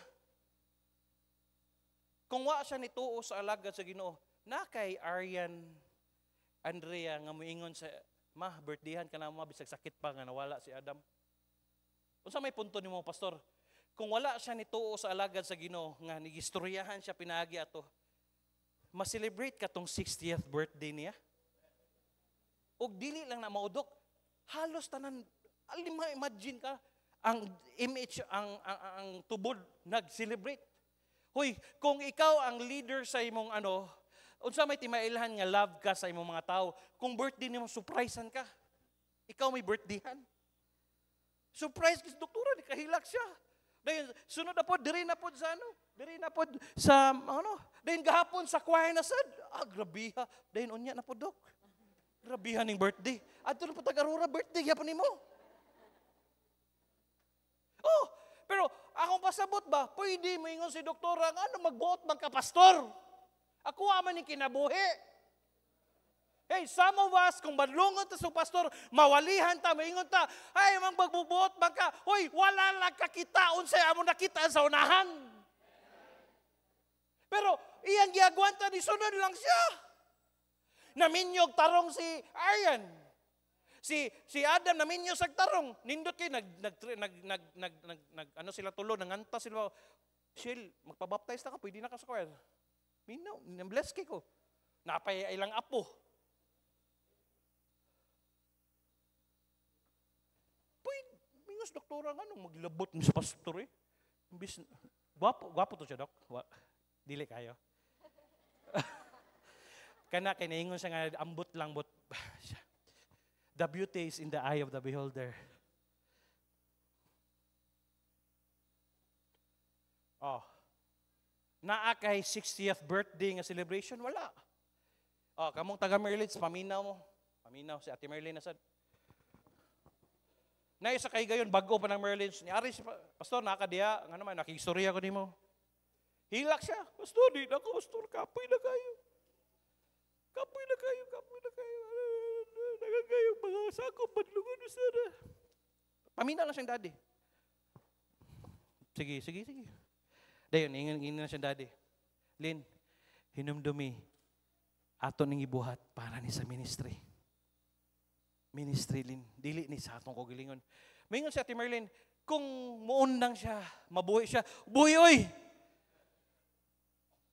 Kung wa siya nituo sa alagad sa Ginoo, na kay Aryan Andrea nga muingon sa ma birthdayhan ka na mo bisag sakit pa nga nawala si Adam. Unsa may punto nimo pastor? Kung wala siya nituo sa alagad sa Ginoo nga nigistoryahan siya pinagi ato, ma-celebrate ka tong 60th birthday niya. Og dili lang na maudok, halos tanan alim imagine ka ang image ang ang, ang, ang tubod nag-celebrate Hoy, kung ikaw ang leader sa imong ano, unsa may timailhan nga love ka sa imong mga tao, kung birthday nimo surprisean ka. Ikaw may birthdayhan. Surprise kis doktora ni kahilak siya. Dayon sunod na pod diri na pod sa ano, diri na pod sa ano, dayon gahapon sa kwahe na sad. Ah, grabiha. Dayon unya na pod dok. Grabiha ning birthday. Adto na pod tag aurora birthday gyapon nimo. Oh, pero akong pasabot ba? Pwede, mo ingon si doktora, ano magbuot pastor. Ako man ni kinabuhi. Hey, some of us, kung madlungon ta sa pastor, mawalihan ta, maingon ta, ay, mang magbubuot magka, hoy, wala lang kakitaon unsay amon nakita sa unahan. Pero, iyang giagwanta ni sunod lang siya. Naminyog tarong si Ayan. Si si Adam na minyo sa tarong, nindot kay nag nag nag nag, nag, nag, nag ano sila tulo nanganta sila. Shil, magpabaptize na ka, pwede na ka sa choir. Minaw, bless kay ko. Napay ilang apo. Pwede, mingas doktora nga nung maglabot mo sa pastor eh. Imbis, gwapo, gwapo to siya, dok. Dili kayo. *laughs* Kana, kinaingon siya nga, ambot lang, bot. *laughs* The beauty is in the eye of the beholder. Oh. Naa kay 60th birthday nga celebration, wala. Oh, kamong taga Merlitz, paminaw mo. Paminaw si Ate Merlin na sad. Na isa kay gayon bago pa ng Merlins ni Aris pastor naka dia ngano man nakigstorya ko nimo. Hilak siya. Pastor, di na ko pastor kapoy na kayo. Kapoy na kayo, kapoy na kayo nagagayong mga sako, badlungan mo sana. Pamina lang siyang daddy. Sige, sige, sige. Dayon, ingon ingon na siyang daddy. Lin, hinumdumi, ato ning ibuhat para ni sa ministry. Ministry, Lin. Dili ni sa atong kogilingon. Mingon siya, Timerlin, kung muunang siya, mabuhi siya, buhi oy!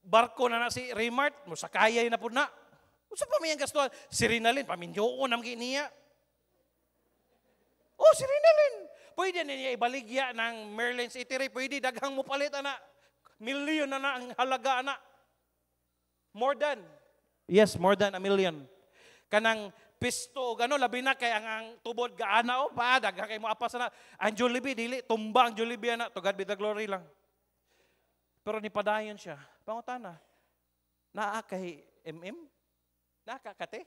Barko na na si Raymart, musakayay na po na. Usa pa may gastuhan? Si Rinalyn, pamindyoon ang niya. Oh, si Rinalyn. Pwede niya ibaligya ng Merlin's Eatery. Pwede, daghang mo palit, ana. Million na na ang halaga, ana. More than. Yes, more than a million. Kanang pisto gano, labi na kay ang, ang tubod gaana o oh, pa, daghang kay mo apas na. Ang Jollibee, dili, tumba ang Jollibee, ana. To God be the glory lang. Pero nipadayon siya. Pangutana, naa kay MM? Nakakate?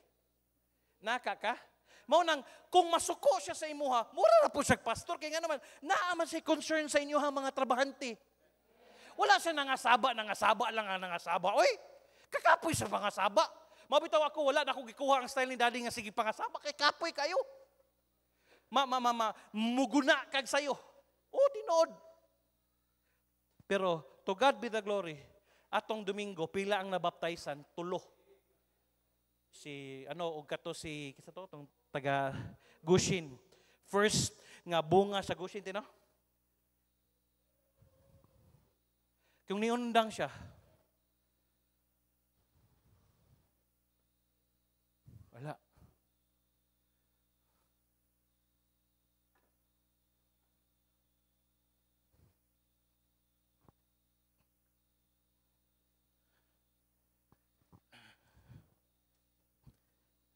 Nakaka? Mao nang kung masuko siya sa imuha, mura ra po siya pastor kay nga naman naaman siya concern sa inyo ha mga trabahante. Wala siya nangasaba, nangasaba lang ang nangasaba. Oy, kakapoy sa mga saba. Mabitaw ako, wala na ako gikuha ang style ni daddy nga sige pangasaba, kay kapoy kayo. Ma, ma, ma, ma, muguna kag sayo. O, oh, tinood. Pero, to God be the glory, atong Domingo, pila ang nabaptizan, tulo si ano og kato si kisa to tong taga Gushin. First nga bunga sa Gushin tino. Kung niundang siya,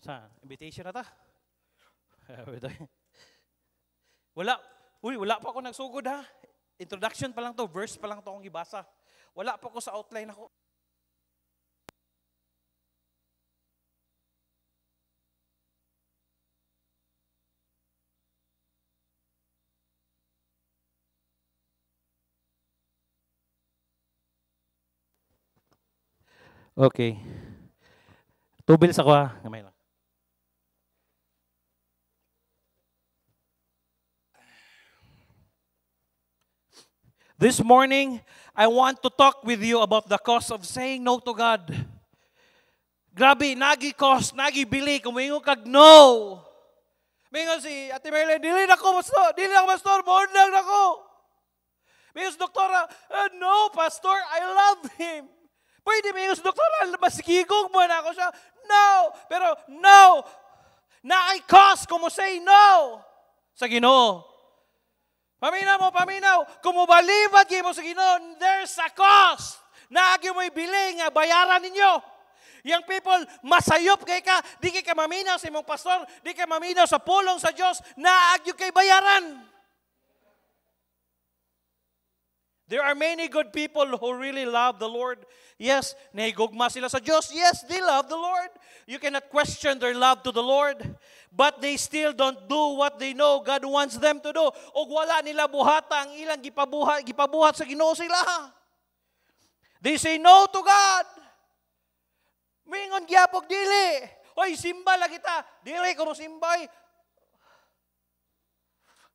Sa invitation na ta? *laughs* wala. Uy, wala pa ako nagsugod ha. Introduction pa lang to, verse pa lang to akong ibasa. Wala pa ako sa outline ako. Okay. Tubil sa kwa. Gamay lang. This morning, I want to talk with you about the cost of saying no to God. Grabe, nagi-cost, nagi-bili, kumingo kag no. Mingo si Ate Merle, dili na ko, pastor, dili na ko, pastor, board lang na ko. Mingo si doktora, ah, no, pastor, I love him. Pwede, mingo si doktora, ah, masigigong mo na ako siya. No, pero no, na-i-cost, kumusay no sa ginoo. Paminaw mo, paminaw. Kumubalibat kayo mo sa Ginoon, there's a cost na agi mo'y bili nga bayaran ninyo. Yang people, masayop kay ka, di kay ka maminaw sa imong pastor, di kay maminaw sa pulong sa Dios, na agyo kay bayaran. There are many good people who really love the Lord. Yes, nahigugma sila sa Diyos. Yes, they love the Lord. You cannot question their love to the Lord. But they still don't do what they know God wants them to do. O wala nila buhata ang ilang gipabuhat, gipabuhat sa ginoo sila. They say no to God. Mingon gyapog dili. Hoy, simba la kita. Dili ko simbay.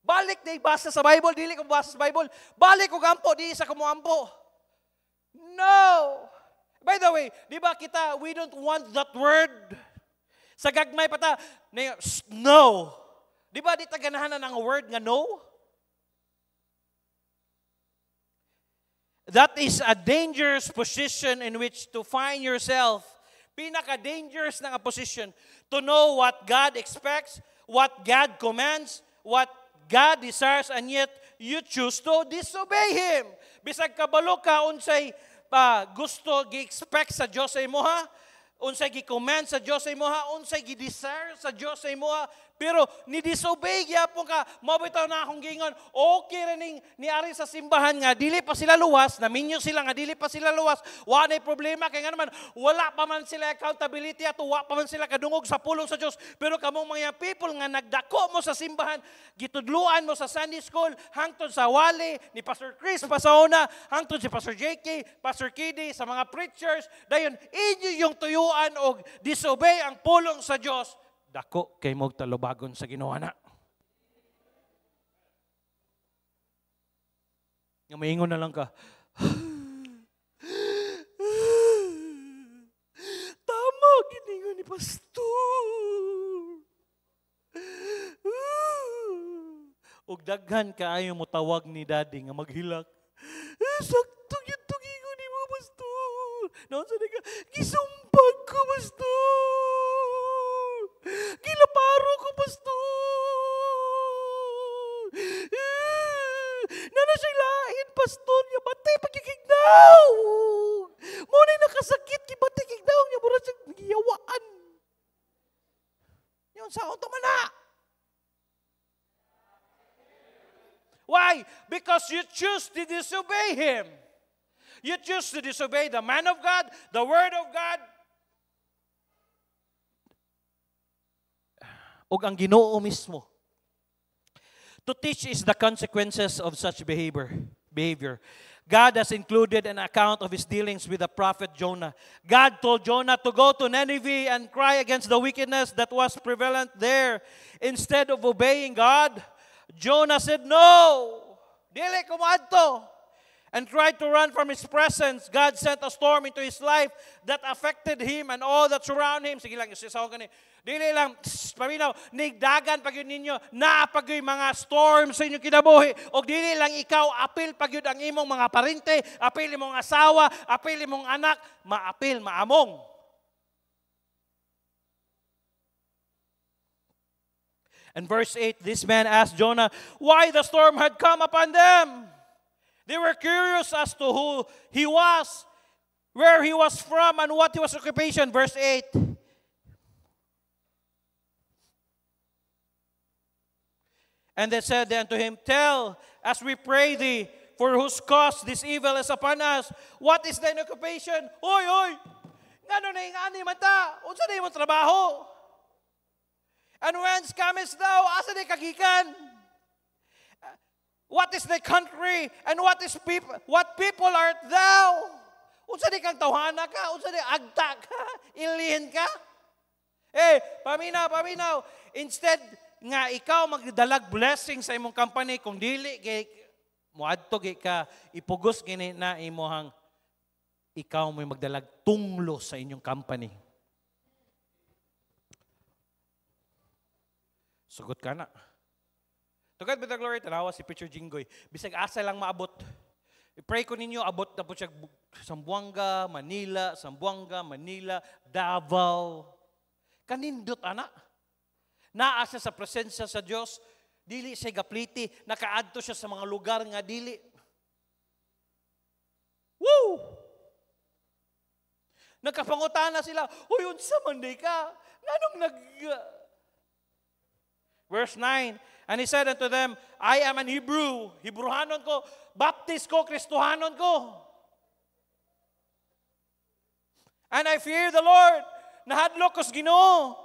Balik di basa sa Bible, dili ko basa sa Bible. Balik ko gampo, di isa kamo ampo. No. By the way, di ba kita we don't want that word. Sa gagmay pata, no. Di ba di taganahanan ang word nga no? That is a dangerous position in which to find yourself. Pinaka-dangerous na position to know what God expects, what God commands, what God desires and yet you choose to disobey Him. Bisag kabalo ka, unsay uh, gusto, gi-expect sa Diyos sa imo unsay gi-command sa Diyos sa imo unsay gi-desire sa Diyos sa imo pero ni-disobey ya gyapon ka, mabitaw na akong gingon, okay rin ning ni Ari sa simbahan nga dili pa sila luwas, naminyo sila nga dili pa sila luwas, wala nay problema kay nga naman wala pa man sila accountability at wala pa man sila kadungog sa pulong sa Dios. Pero kamong mga people nga nagdako mo sa simbahan, gitudluan mo sa Sunday school hangtod sa wali ni Pastor Chris pa sa Pasaona, hangtod si Pastor JK, Pastor Kidi sa mga preachers, dayon inyo yung tuyuan og disobey ang pulong sa Dios dako kay mo magtalubagon sa Ginoo na. Nga maingon na lang ka. Tama giningon ni pastor. Ug daghan kaayo mo tawag ni daddy nga maghilak. Eh, sakto gyud tugingon ni mo pastor. Naon sa ka gisong choose to disobey him. You choose to disobey the man of God, the word of God. *sighs* Og ang ginoo mismo. To teach is the consequences of such behavior. behavior. God has included an account of his dealings with the prophet Jonah. God told Jonah to go to Nineveh and cry against the wickedness that was prevalent there. Instead of obeying God, Jonah said, No, Dili kumadto. And tried to run from His presence. God sent a storm into his life that affected him and all that surround him. Sige lang, isa ko ni. Dili lang, paminaw, nigdagan pag yun ninyo, naapag yun mga storm sa inyong kinabuhi. O dili lang ikaw, apil pag yun ang imong mga parinte, apil imong asawa, apil imong anak, maapil, maamong. And verse 8 this man asked Jonah why the storm had come upon them. They were curious as to who he was, where he was from, and what was his occupation. Verse 8. And they said unto him, Tell, as we pray thee, for whose cause this evil is upon us. What is thine occupation? Oy, oy! Ngano na yung mata? Unsa na imong trabaho? And whence comest thou? Asa di kagikan? What is the country? And what is people? What people art thou? Unsa di kang tawhana ka? Unsa di agta ka? Ilihin ka? Eh, hey, paminaw, paminaw. Instead nga ikaw magdalag blessing sa imong company kung dili kay muadto gi ka ipugos gini na imong ikaw may magdalag tunglo sa inyong company. Sugot ka na. To God be the glory, tanawa si Preacher Jingoy. Bisag asa lang maabot. I-pray ko ninyo, abot na po siya Sambuanga, Manila, Sambuanga, Manila, Davao. Kanindot, ana. Naasa sa presensya sa Dios, dili siya gapliti, nakaadto siya sa mga lugar nga dili. Woo! Nagkapangutana sila, Uy, unsa man ka? Nanong nag... Uh, Verse 9, And he said unto them, I am an Hebrew. Hebruhanon ko. Baptist ko, Kristuhanon ko. And I fear the Lord, nahadlok ko ginoo,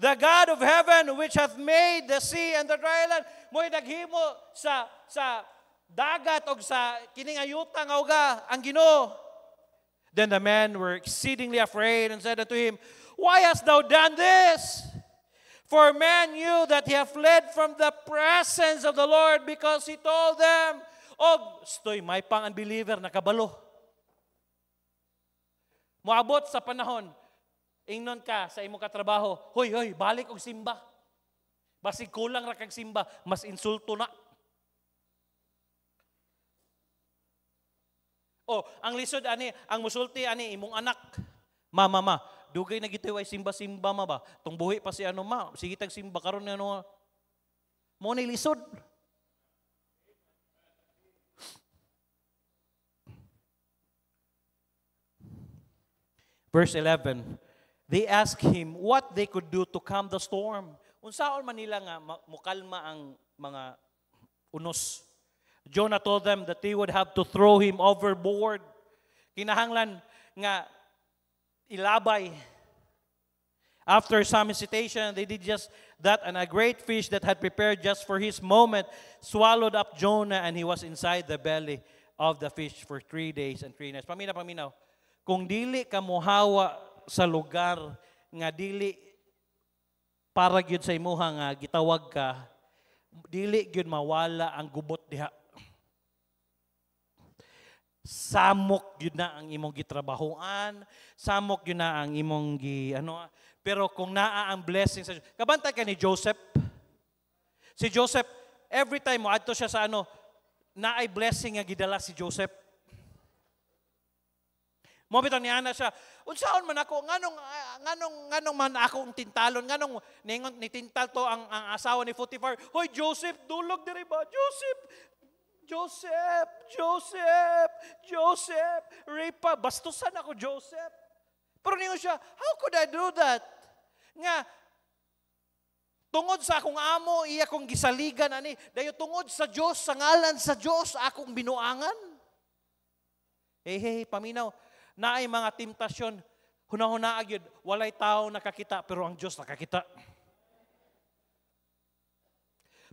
the God of heaven, which hath made the sea and the dry land. Mo'y naghimo sa, sa dagat o sa kiningayutang nga ang ginoo. Then the men were exceedingly afraid and said unto him, Why hast thou done this? For men knew that he had fled from the presence of the Lord because he told them, oh, stoy, may pang-unbeliever, nakabalo. Muabot sa panahon, ingnon ka sa imo katrabaho, hoy, hoy, balik og simba. Basi kulang ra kag simba, mas insulto na. O, oh, ang lisod ani, ang musulti ani imong anak. Mama, ma, dugay na gitoy way simba-simba ma ba? Tung buhi pa si ano ma, sige tag simba karon ni ano. Mo ni lisod. Verse 11. They ask him what they could do to calm the storm. Unsaon man nila nga mukalma ang mga unos. Jonah told them that they would have to throw him overboard. Kinahanglan nga Ilabay. After some hesitation, they did just that, and a great fish that had prepared just for his moment swallowed up Jonah, and he was inside the belly of the fish for three days and three nights. Pamina, pamina, Kung dili ka mohawa sa lugar nga dili para gyud sa imuha nga gitawag ka, dili gyud mawala ang gubot diha. samok yun na ang imong gitrabahoan, samok yun na ang imong gi ano pero kung naa ang blessing sa Dios. Kabantay ka ni Joseph. Si Joseph every time mo adto siya sa ano naay blessing nga gidala si Joseph. Mo bitaw ni ana siya, unsaon man ako nganong nganong nganong man akong tintalon nganong ningon ni tintal to ang, ang asawa ni Potiphar. Hoy Joseph, dulog diri ba? Joseph, Joseph, Joseph, Joseph. Ripa, bastusan ako, Joseph. Pero niyo siya, how could I do that? Nga, tungod sa akong amo, iya kong gisaligan, ani, dayo tungod sa Dios, sa ngalan sa Dios, akong binuangan. Eh, hey, paminaw, naay mga temptasyon, hunahuna agyod, walay tao nakakita, pero ang Dios nakakita.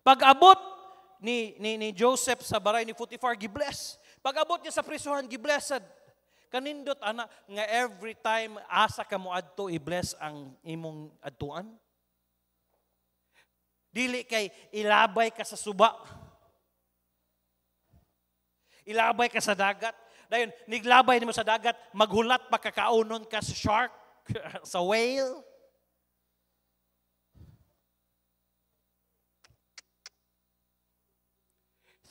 Pag abot ni, ni, ni Joseph sa baray ni Potiphar, gibless. Pag abot niya sa prisuhan, giblessed. Kanindot, ana, nga every time asa ka mo adto, i-bless ang imong adtuan. Dili kay ilabay ka sa suba. Ilabay ka sa dagat. Dayon, niglabay nimo sa dagat, maghulat pagkakaunon ka sa shark, *laughs* sa whale.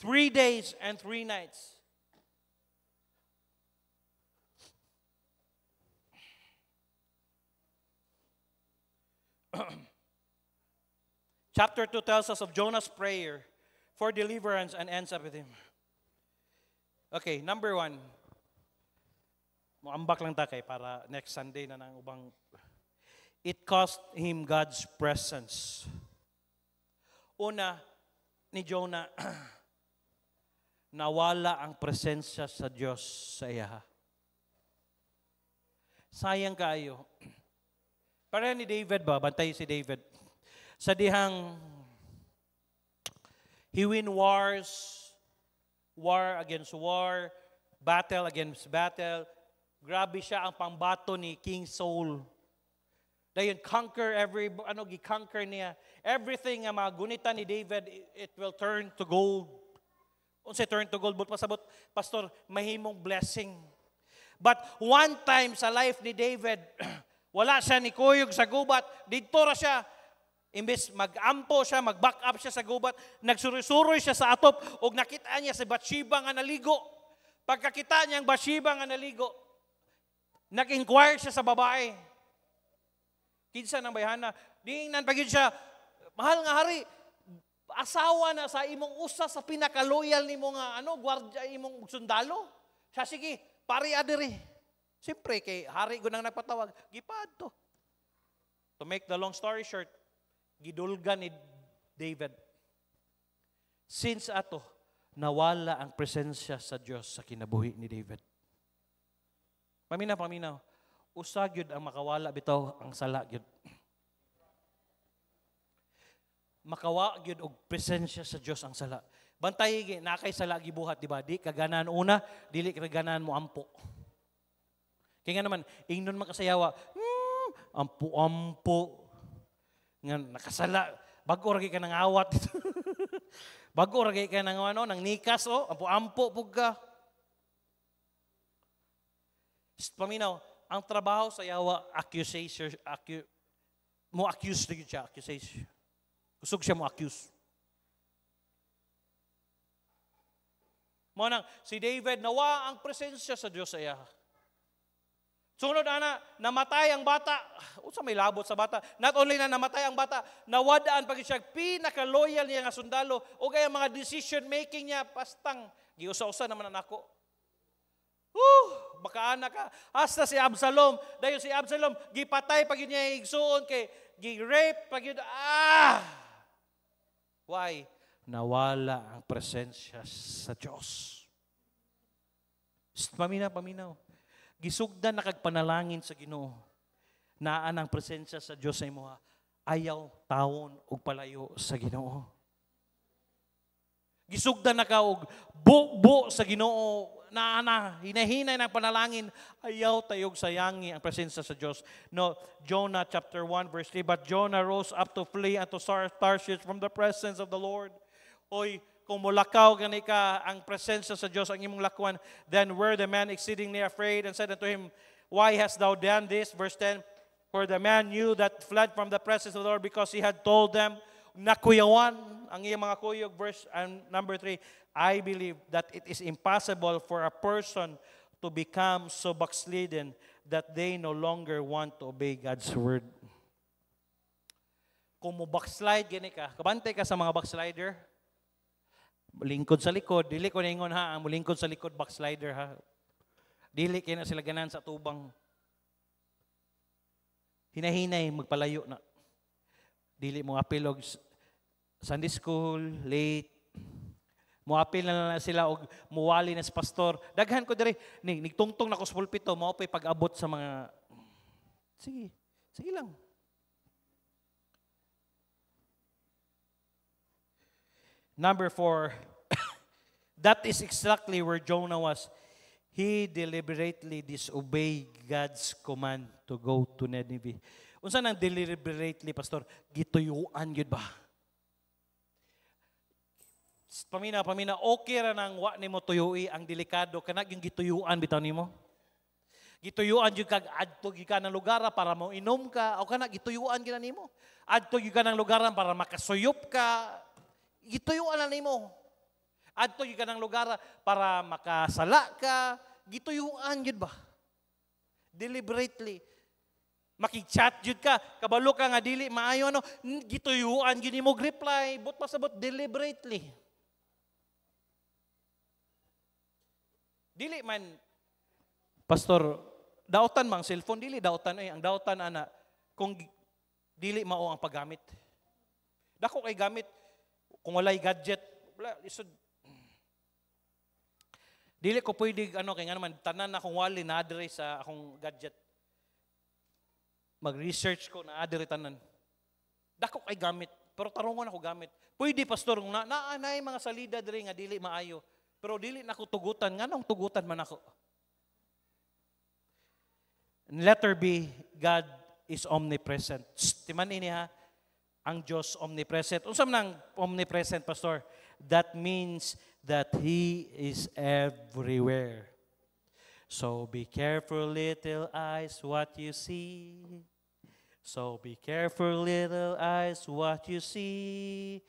three days and three nights. *clears throat* Chapter 2 tells us of Jonah's prayer for deliverance and ends up with him. Okay, number one. Maambak lang takay para next Sunday na nang ubang. It cost him God's presence. Una, ni Jonah, *clears throat* nawala ang presensya sa Diyos sa iya. Sayang kayo. *clears throat* Pareha ni David ba? Bantay si David. Sa dihang he win wars, war against war, battle against battle. Grabe siya ang pambato ni King Saul. Dayon conquer every ano gi-conquer niya. Everything nga mga gunita ni David, it will turn to gold. Unsay turn to gold but pasabot, pastor, mahimong blessing. But one time sa life ni David, *clears throat* wala siya ni kuyog sa gubat, didto ra siya Imbes magampo siya, mag-back up siya sa gubat, nagsuroy-suroy siya sa atop, ug nakita niya si Bathsheba nga naligo. Pagkakita niya ang Bathsheba nga naligo, nag-inquire siya sa babae. Kinsa ng bayhana, diingnan pa siya, mahal nga hari, asawa na sa imong usa sa pinakaloyal nimo nga ano guardya imong sundalo sa sige pare adiri siyempre kay hari ko nang nagpatawag gipadto to make the long story short gidulgan ni David since ato nawala ang presensya sa Dios sa kinabuhi ni David paminaw paminaw usa gyud ang makawala bitaw ang sala gyud makawa gyud og presensya sa Dios ang sala. Bantay gi nakay sala gibuhat di ba? Di kaganan una, dili kaganan mo ampo. Kaya nga naman, ingnon makasayawa, hmm, ampo-ampo. Nga nakasala, bago ra ka nang awat. *laughs* bago ra ka nang ano, nang nikas oh, ampo-ampo pug ka. Paminaw, ang trabaho sa yawa accusation accu, mo accuse na siya accusation gusto siya mo accuse. Mo nang si David nawa ang presensya sa Dios sa Sunod ana, namatay ang bata. *sighs* Usa may labot sa bata. Not only na namatay ang bata, nawadaan pag siya pinaka-loyal niya nga sundalo o kaya mga decision making niya pastang giusa-usa naman ang ako. Woo! Baka ana ka. Hasta si Absalom. Dayon si Absalom gipatay pag niya igsuon kay gi-rape pag yun, ah! Why? Nawala ang presensya sa Diyos. Paminaw, paminaw. Gisugdan na kagpanalangin sa ginoo. Naan ang presensya sa Diyos sa imuha. Ayaw taon o palayo sa ginoo. Gisugdan na ka og bubo sa ginoo na, na hinahinay ng panalangin, ayaw tayog sayangi ang presensya sa Diyos. No, Jonah chapter 1 verse 3, But Jonah rose up to flee unto Tarshish from the presence of the Lord. Oy, kung mulakaw gani ka ang presensya sa Diyos ang imong lakuan, then were the man exceedingly afraid and said unto him, Why hast thou done this? Verse 10, For the man knew that fled from the presence of the Lord because he had told them, nakuyawan ang iyang mga kuyog. Verse and um, number 3, I believe that it is impossible for a person to become so backslidden that they no longer want to obey God's word. Kung mo backslide, gani ka, kabante ka sa mga backslider, lingkod sa likod, dili ko ningon ha, ang lingkod sa likod, backslider ha. Dili kaya sila ganan sa tubang. Hinahinay, magpalayo na. Dili mo apil og Sunday school, late. Muapil na lang sila og muwali na si pastor. Daghan ko diri, ning nigtungtong na ko sa pulpito, mao pay pag-abot sa mga Sige. Sige lang. Number four, *coughs* that is exactly where Jonah was. He deliberately disobeyed God's command to go to Nineveh. Unsa nang deliberately, Pastor? Gituyuan yun ba? Pamina, pamina, okay ra nang wa ni mo tuyui ang delikado kanag yung gituyuan bitaw nimo. Gituyuan jud kag adto gyud ka nang lugar para mo inom ka o kana gituyuan gyud nimo. Adto gyud ka nang lugar para makasuyop ka. Gituyuan na nimo. Adto gyud ka nang lugar para makasala ka. Gituyuan jud ba? Deliberately Makichat jud ka, kabalo ka nga dili maayo ano, gituyuan gyud mo reply, but pasabot deliberately. Dili man Pastor, daotan mang cellphone dili daotan ay eh. ang daotan ana kung dili mao ang paggamit. Dako kay gamit kung walay gadget, wala isod Dili ko pwede ano kay nga naman tanan na akong wali na sa akong gadget mag-research ko na adiri tanan. Dako kay gamit, pero tarungon ako gamit. Pwede pastor na naanay mga salida diri nga dili maayo, pero dili nako tugutan nganong tugutan man ako. Letter B, God is omnipresent. Timan ini ha, ang Diyos omnipresent. Unsa man ang omnipresent pastor? That means that he is everywhere. So be careful, little eyes, what you see. So be careful, little eyes, what you see.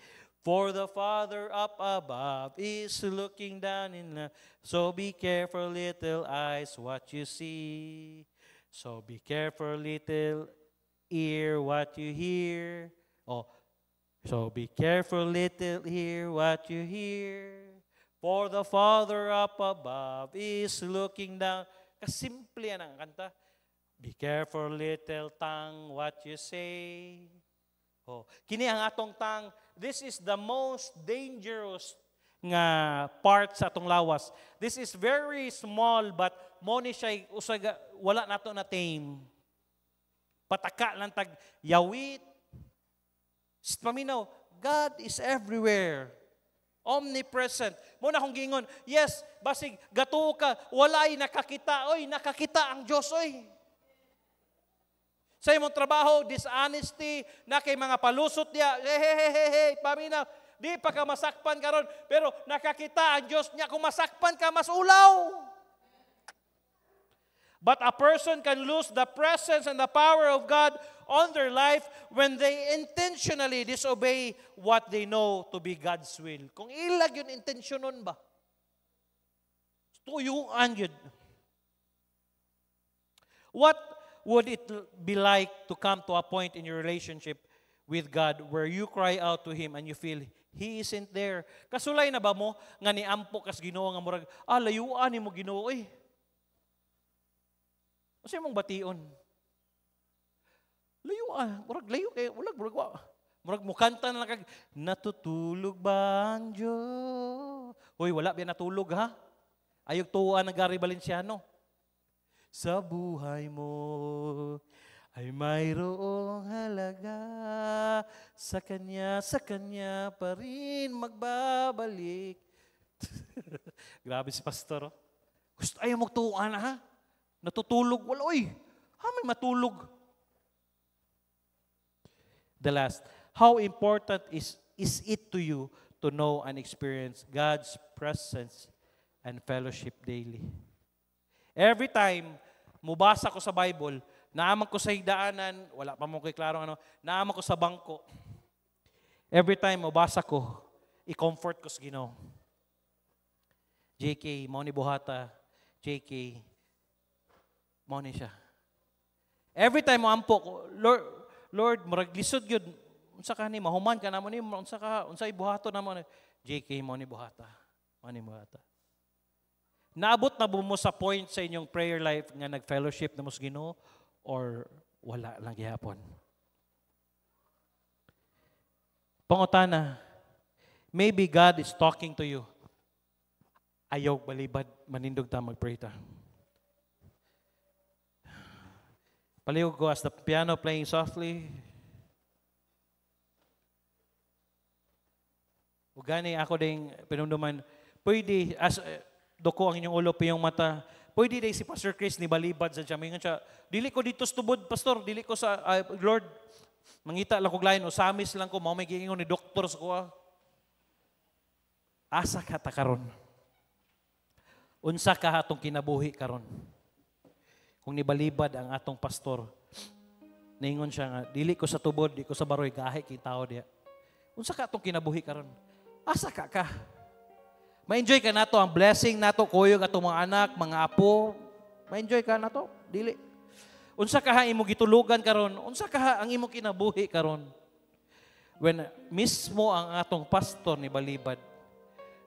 For the Father up above is looking down in the... So be careful, little eyes, what you see. So be careful, little ear, what you hear. Oh, so be careful, little ear, what you hear. For the Father up above is looking down. Kasimple yan ang kanta. Be careful, little tongue, what you say. Oh, kini ang atong tang, this is the most dangerous nga part sa atong lawas. This is very small but moni siya usaga wala nato na tame. Pataka lang tag yawit. Paminaw, God is everywhere. Omnipresent. Muna kong gingon, yes, basig, gatuo ka, walay nakakita, oy, nakakita ang Diyos, oy sa imong trabaho, dishonesty, na kay mga palusot niya, hey, hey, hey, hey, hey di pa ka masakpan karon pero nakakita ang Dios niya kung masakpan ka mas ulaw but a person can lose the presence and the power of God on their life when they intentionally disobey what they know to be God's will kung ilag intention nun ba tuyuan yun what would it be like to come to a point in your relationship with God where you cry out to Him and you feel He isn't there? Kasulay na ba mo nga niampo kas Ginoo nga murag ah layuan nimo Ginoo eh. Unsa mong bation? Layuan, murag layo kay wala murag wa. Murag mukanta na kag natutulog ba ang Diyo? Hoy, wala biya natulog ha? Ayog tuwa nagari Gary Valenciano sa buhay mo ay mayroong halaga sa Kanya, sa Kanya pa rin magbabalik. *laughs* Grabe si pastor. Oh. Gusto ayaw magtuuan ha? Natutulog. Wala, oy. Ha, may matulog. The last, how important is, is it to you to know and experience God's presence and fellowship daily? Every time mubasa ko sa Bible, naaman ko sa higdaanan, wala pa mong klaro ano, naaman ko sa bangko. Every time mabasa ko, i-comfort ko sa Ginoo. JK, mao buhata. JK, mao siya. Every time mo ampo ko, Lord, Lord, murag lisod gyud unsa ka ni mahuman ka namo ni unsa ka unsa ibuhato ni. JK mo buhata. Mo buhata. Naabot na mo sa point sa inyong prayer life nga nag-fellowship na Ginoo or wala lang gihapon? Pangutana, maybe God is talking to you. Ayaw balibad, manindog ta mag-pray ta. Paliw ko as the piano playing softly. Ugani ako ding pinunduman, pwede, as, uh, doko ang inyong ulo, piyong mata. Pwede day si Pastor Chris ni balibad sa jamingan siya. Dili ko dito stubod, Pastor. Dili ko sa uh, Lord. Mangita lang ko lain. usamis lang ko. Mao may giingon ni doktor sa kuha. Asa ka ta karon. Unsa ka atong kinabuhi karon. Kung nibalibad ang atong pastor, naingon siya nga, dili ko sa tubod, dili ko sa baroy, gahe kitao diya. Unsa ka atong kinabuhi karon? Asa ka ka? Ma-enjoy ka na to, ang blessing na to, kuyog ato mga anak, mga apo. Ma-enjoy ka na to, dili. Unsa kaha imo gitulugan karon? Unsa kaha ang imo kinabuhi karon? When mismo ang atong pastor ni Balibad,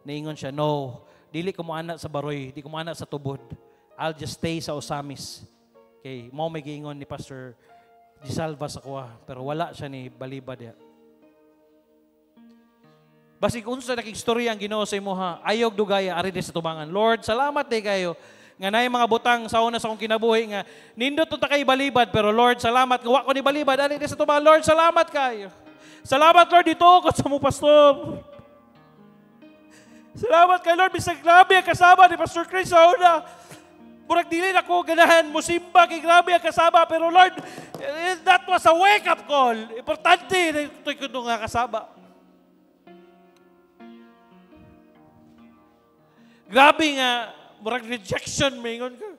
niingon siya, no, dili ko mo anak sa baroy, di ko mo anak sa tubod. I'll just stay sa Osamis. Okay, mao may giingon ni Pastor Gisalva sa kuha, pero wala siya ni Balibad. Ya. Basi Basig unsa nakistorya ang Ginoo sa imuha, ayog dugaya ari sa tubangan. Lord, salamat day kayo nga nay mga butang sa na sa akong kinabuhi nga nindot ta kay balibad pero Lord, salamat nga ko ni balibad ari sa tubangan. Lord, salamat kayo. Salamat Lord dito ko sa mo pastor. Salamat kay Lord bisag grabe ang kasama ni Pastor Chris sa una. Murag dili na ko ganahan mo simba kay grabe ang kasama pero Lord, eh, that was a wake up call. Importante na ito nga kasama. Grabe nga, murag rejection mingon ka.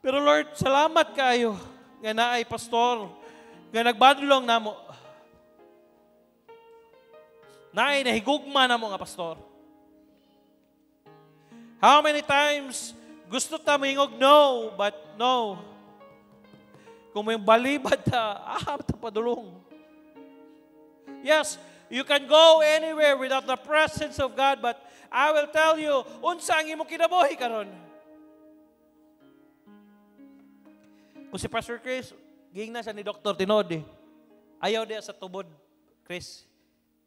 Pero Lord, salamat kayo nga naay pastor nga nagbadlong namo. Naay nahigugma namo nga pastor. How many times gusto ta mingog no, but no. Kung may balibad ta, *laughs* ah, ta padulong. Yes, you can go anywhere without the presence of God, but I will tell you, unsa ang imo kinabuhi karon. Kung si Pastor Chris, ging na siya ni Dr. Tinod eh. Ayaw niya sa tubod, Chris.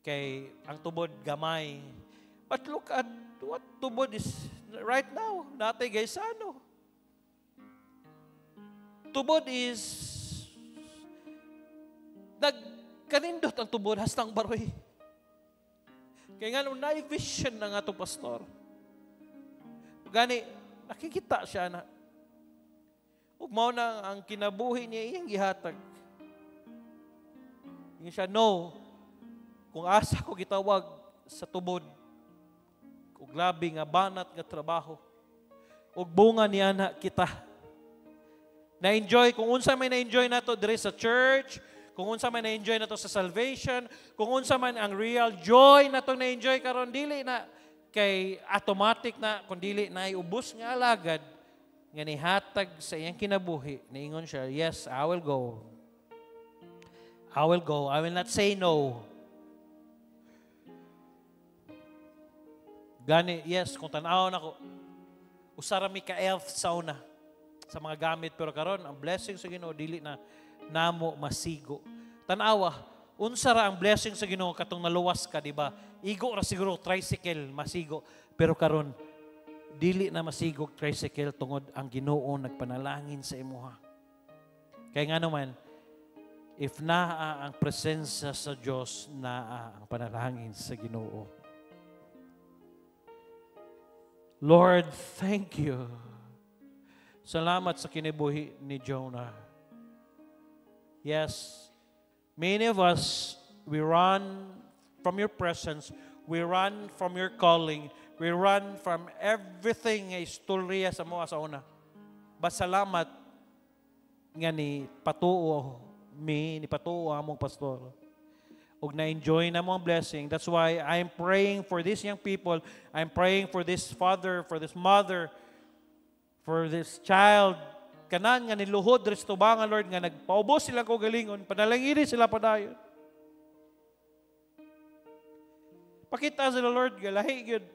Kay ang tubod gamay. But look at what tubod is right now. Dati guys, ano? Tubod is nagkanindot ang tubod hastang baroy. Kaya nga, unay vision na nga itong pastor. Gani, nakikita siya na, umaw na ang kinabuhi niya, iyang gihatag. Hindi siya, no, kung asa ko gitawag sa tubod, ug labi nga banat nga trabaho, ug bunga ni anak kita. Na-enjoy, kung unsa may na-enjoy nato diri sa church, kung unsa man na-enjoy nato sa salvation, kung unsa man ang real joy nato na-enjoy karon dili na kay automatic na kung na iubos nga alagad nga nihatag sa iyang kinabuhi, niingon siya, yes, I will go. I will go. I will not say no. Gani, yes, kung tanawon ako, usara mi ka elf sauna sa mga gamit pero karon ang blessing sa Ginoo dili na namo masigo. Tanawa, unsa ra ang blessing sa Ginoo katong naluwas ka, di ba? Igo ra siguro tricycle masigo, pero karon dili na masigo tricycle tungod ang Ginoo nagpanalangin sa imuha. Kay nga naman, if naa ang presensya sa Dios, naa ang panalangin sa Ginoo. Lord, thank you. Salamat sa kinibuhi ni Jonah. Yes, many of us, we run from your presence, we run from your calling, we run from everything ay istorya sa mga sa una. But salamat nga ni patuo mi, ni patuo among pastor. Ug na-enjoy na mo ang blessing. That's why I'm praying for these young people. I'm praying for this father, for this mother, for this child kanan nga niluhod resto ba nga Lord nga nagpaubos sila ko galingon panalangiri sila padayon pakita sa Lord nga lahi gyud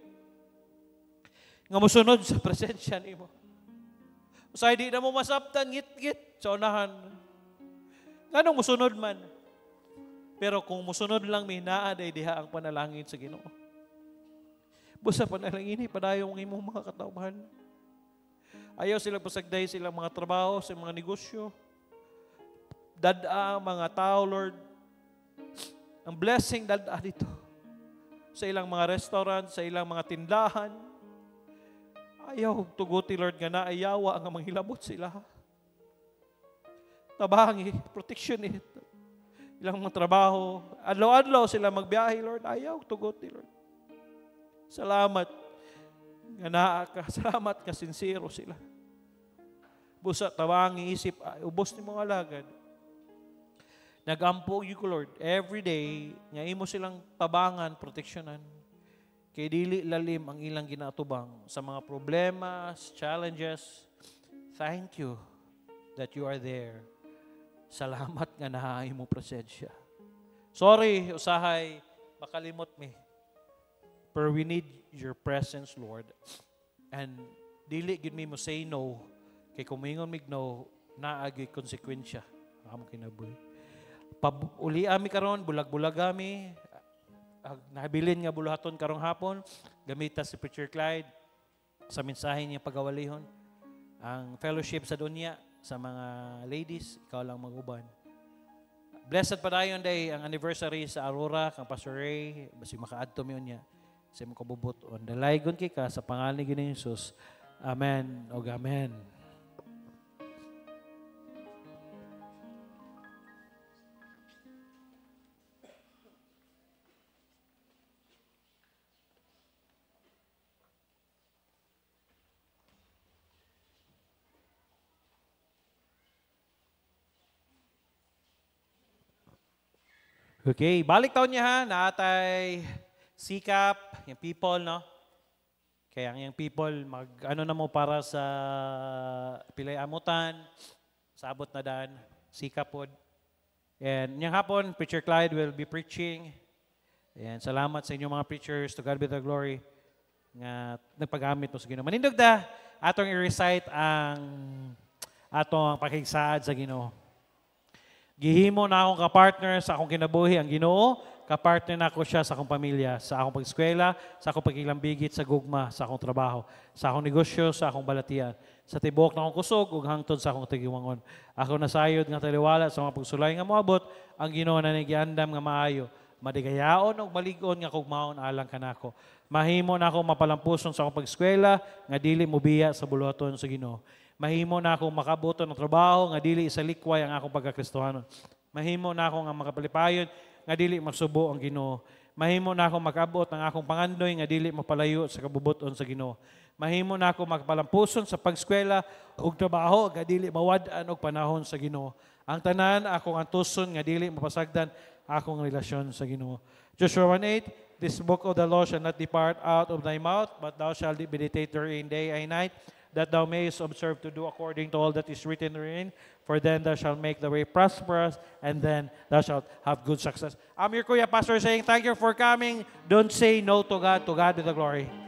nga mosunod sa presensya nimo usay di na mo masaptan git-git sa unahan nganong mosunod man pero kung mosunod lang mi naa day diha ang panalangin sa Ginoo busa panalangini padayong imong mga katawhan Ayaw silang pasagdahin silang mga trabaho, sa mga negosyo. Dada ang mga tao, Lord. Ang blessing dada dito. Sa ilang mga restaurant, sa ilang mga tindahan. Ayaw tuguti, Lord, nga naayawa ang mga hilabot sila. Tabangi, protection it. Eh. Ilang mga trabaho. Adlaw-adlaw sila magbiyahe, Lord. Ayaw tuguti, Lord. Salamat nga nakakasalamat ka sincero sila. Busa tawang isip ubos ni mga alagad. Nagampo you Lord every day nga imo silang tabangan, proteksyonan. Kay dili lalim ang ilang ginatubang sa mga problema, challenges. Thank you that you are there. Salamat nga naa imo presensya. Sorry, usahay, makalimot mi. But we need your presence, Lord. And dili gid mi mo say no kay kumingon mig no na agi konsekwensya amo kinabuhi. Pab uli ami karon bulag-bulag ami nabilin nga buluhaton karong hapon gamita si Preacher Clyde sa mensahe niya pagawalihon ang fellowship sa dunya sa mga ladies ikaw lang maguban blessed pa dayon day ang anniversary sa Aurora kang Pastor Ray basi makaadto mi niya sa imong kabubuton. Dalaygon kay ka sa pangalan ni Hesus. Amen o Amen. Okay, balik taon niya ha, natay sikap, yung people, no? Kaya ang yung people, mag, ano na mo para sa pilay amutan, sabot na dan, sikap po. And yung hapon, Preacher Clyde will be preaching. And salamat sa inyong mga preachers. To God be the glory nga nagpagamit mo sa Ginoo. Manindog da, atong i-recite ang atong pakigsaad sa Ginoo. Gihimo na akong kapartner sa akong kinabuhi ang Ginoo Kapartner na ako siya sa akong pamilya, sa akong pag-eskwela, sa akong pagkilambigit, sa gugma, sa akong trabaho, sa akong negosyo, sa akong balatian, sa tibok na akong kusog, ug hangtod sa akong tigimangon. Ako nasayod nga taliwala sa mga pagsulay nga moabot, ang Ginoo na nagiandam nga maayo, madigayaon ug maligon nga kugmaon alang kanako. Mahimo na ako mapalampuson sa akong pag-eskwela, nga dili mobiya sa buluhaton sa Ginoo. Mahimo na akong makabuto ng trabaho nga dili isalikway ang akong pagkakristohanon. Mahimo na ako nga makapalipayon nga dili masubo ang Ginoo. Mahimo na ako makabot ang akong pangandoy nga dili mapalayo sa kabubuton sa Ginoo. Mahimo na ako magpalampuson sa pagskwela ug trabaho nga dili mawad-an og panahon sa Ginoo. Ang tanan akong antuson nga dili mapasagdan akong relasyon sa Ginoo. Joshua 1:8 This book of the law shall not depart out of thy mouth, but thou shalt meditate therein day and night, that thou mayest observe to do according to all that is written therein. For then thou shalt make the way prosperous, and then thou shalt have good success. I'm your Kuya Pastor saying, thank you for coming. Don't say no to God. To God be the glory.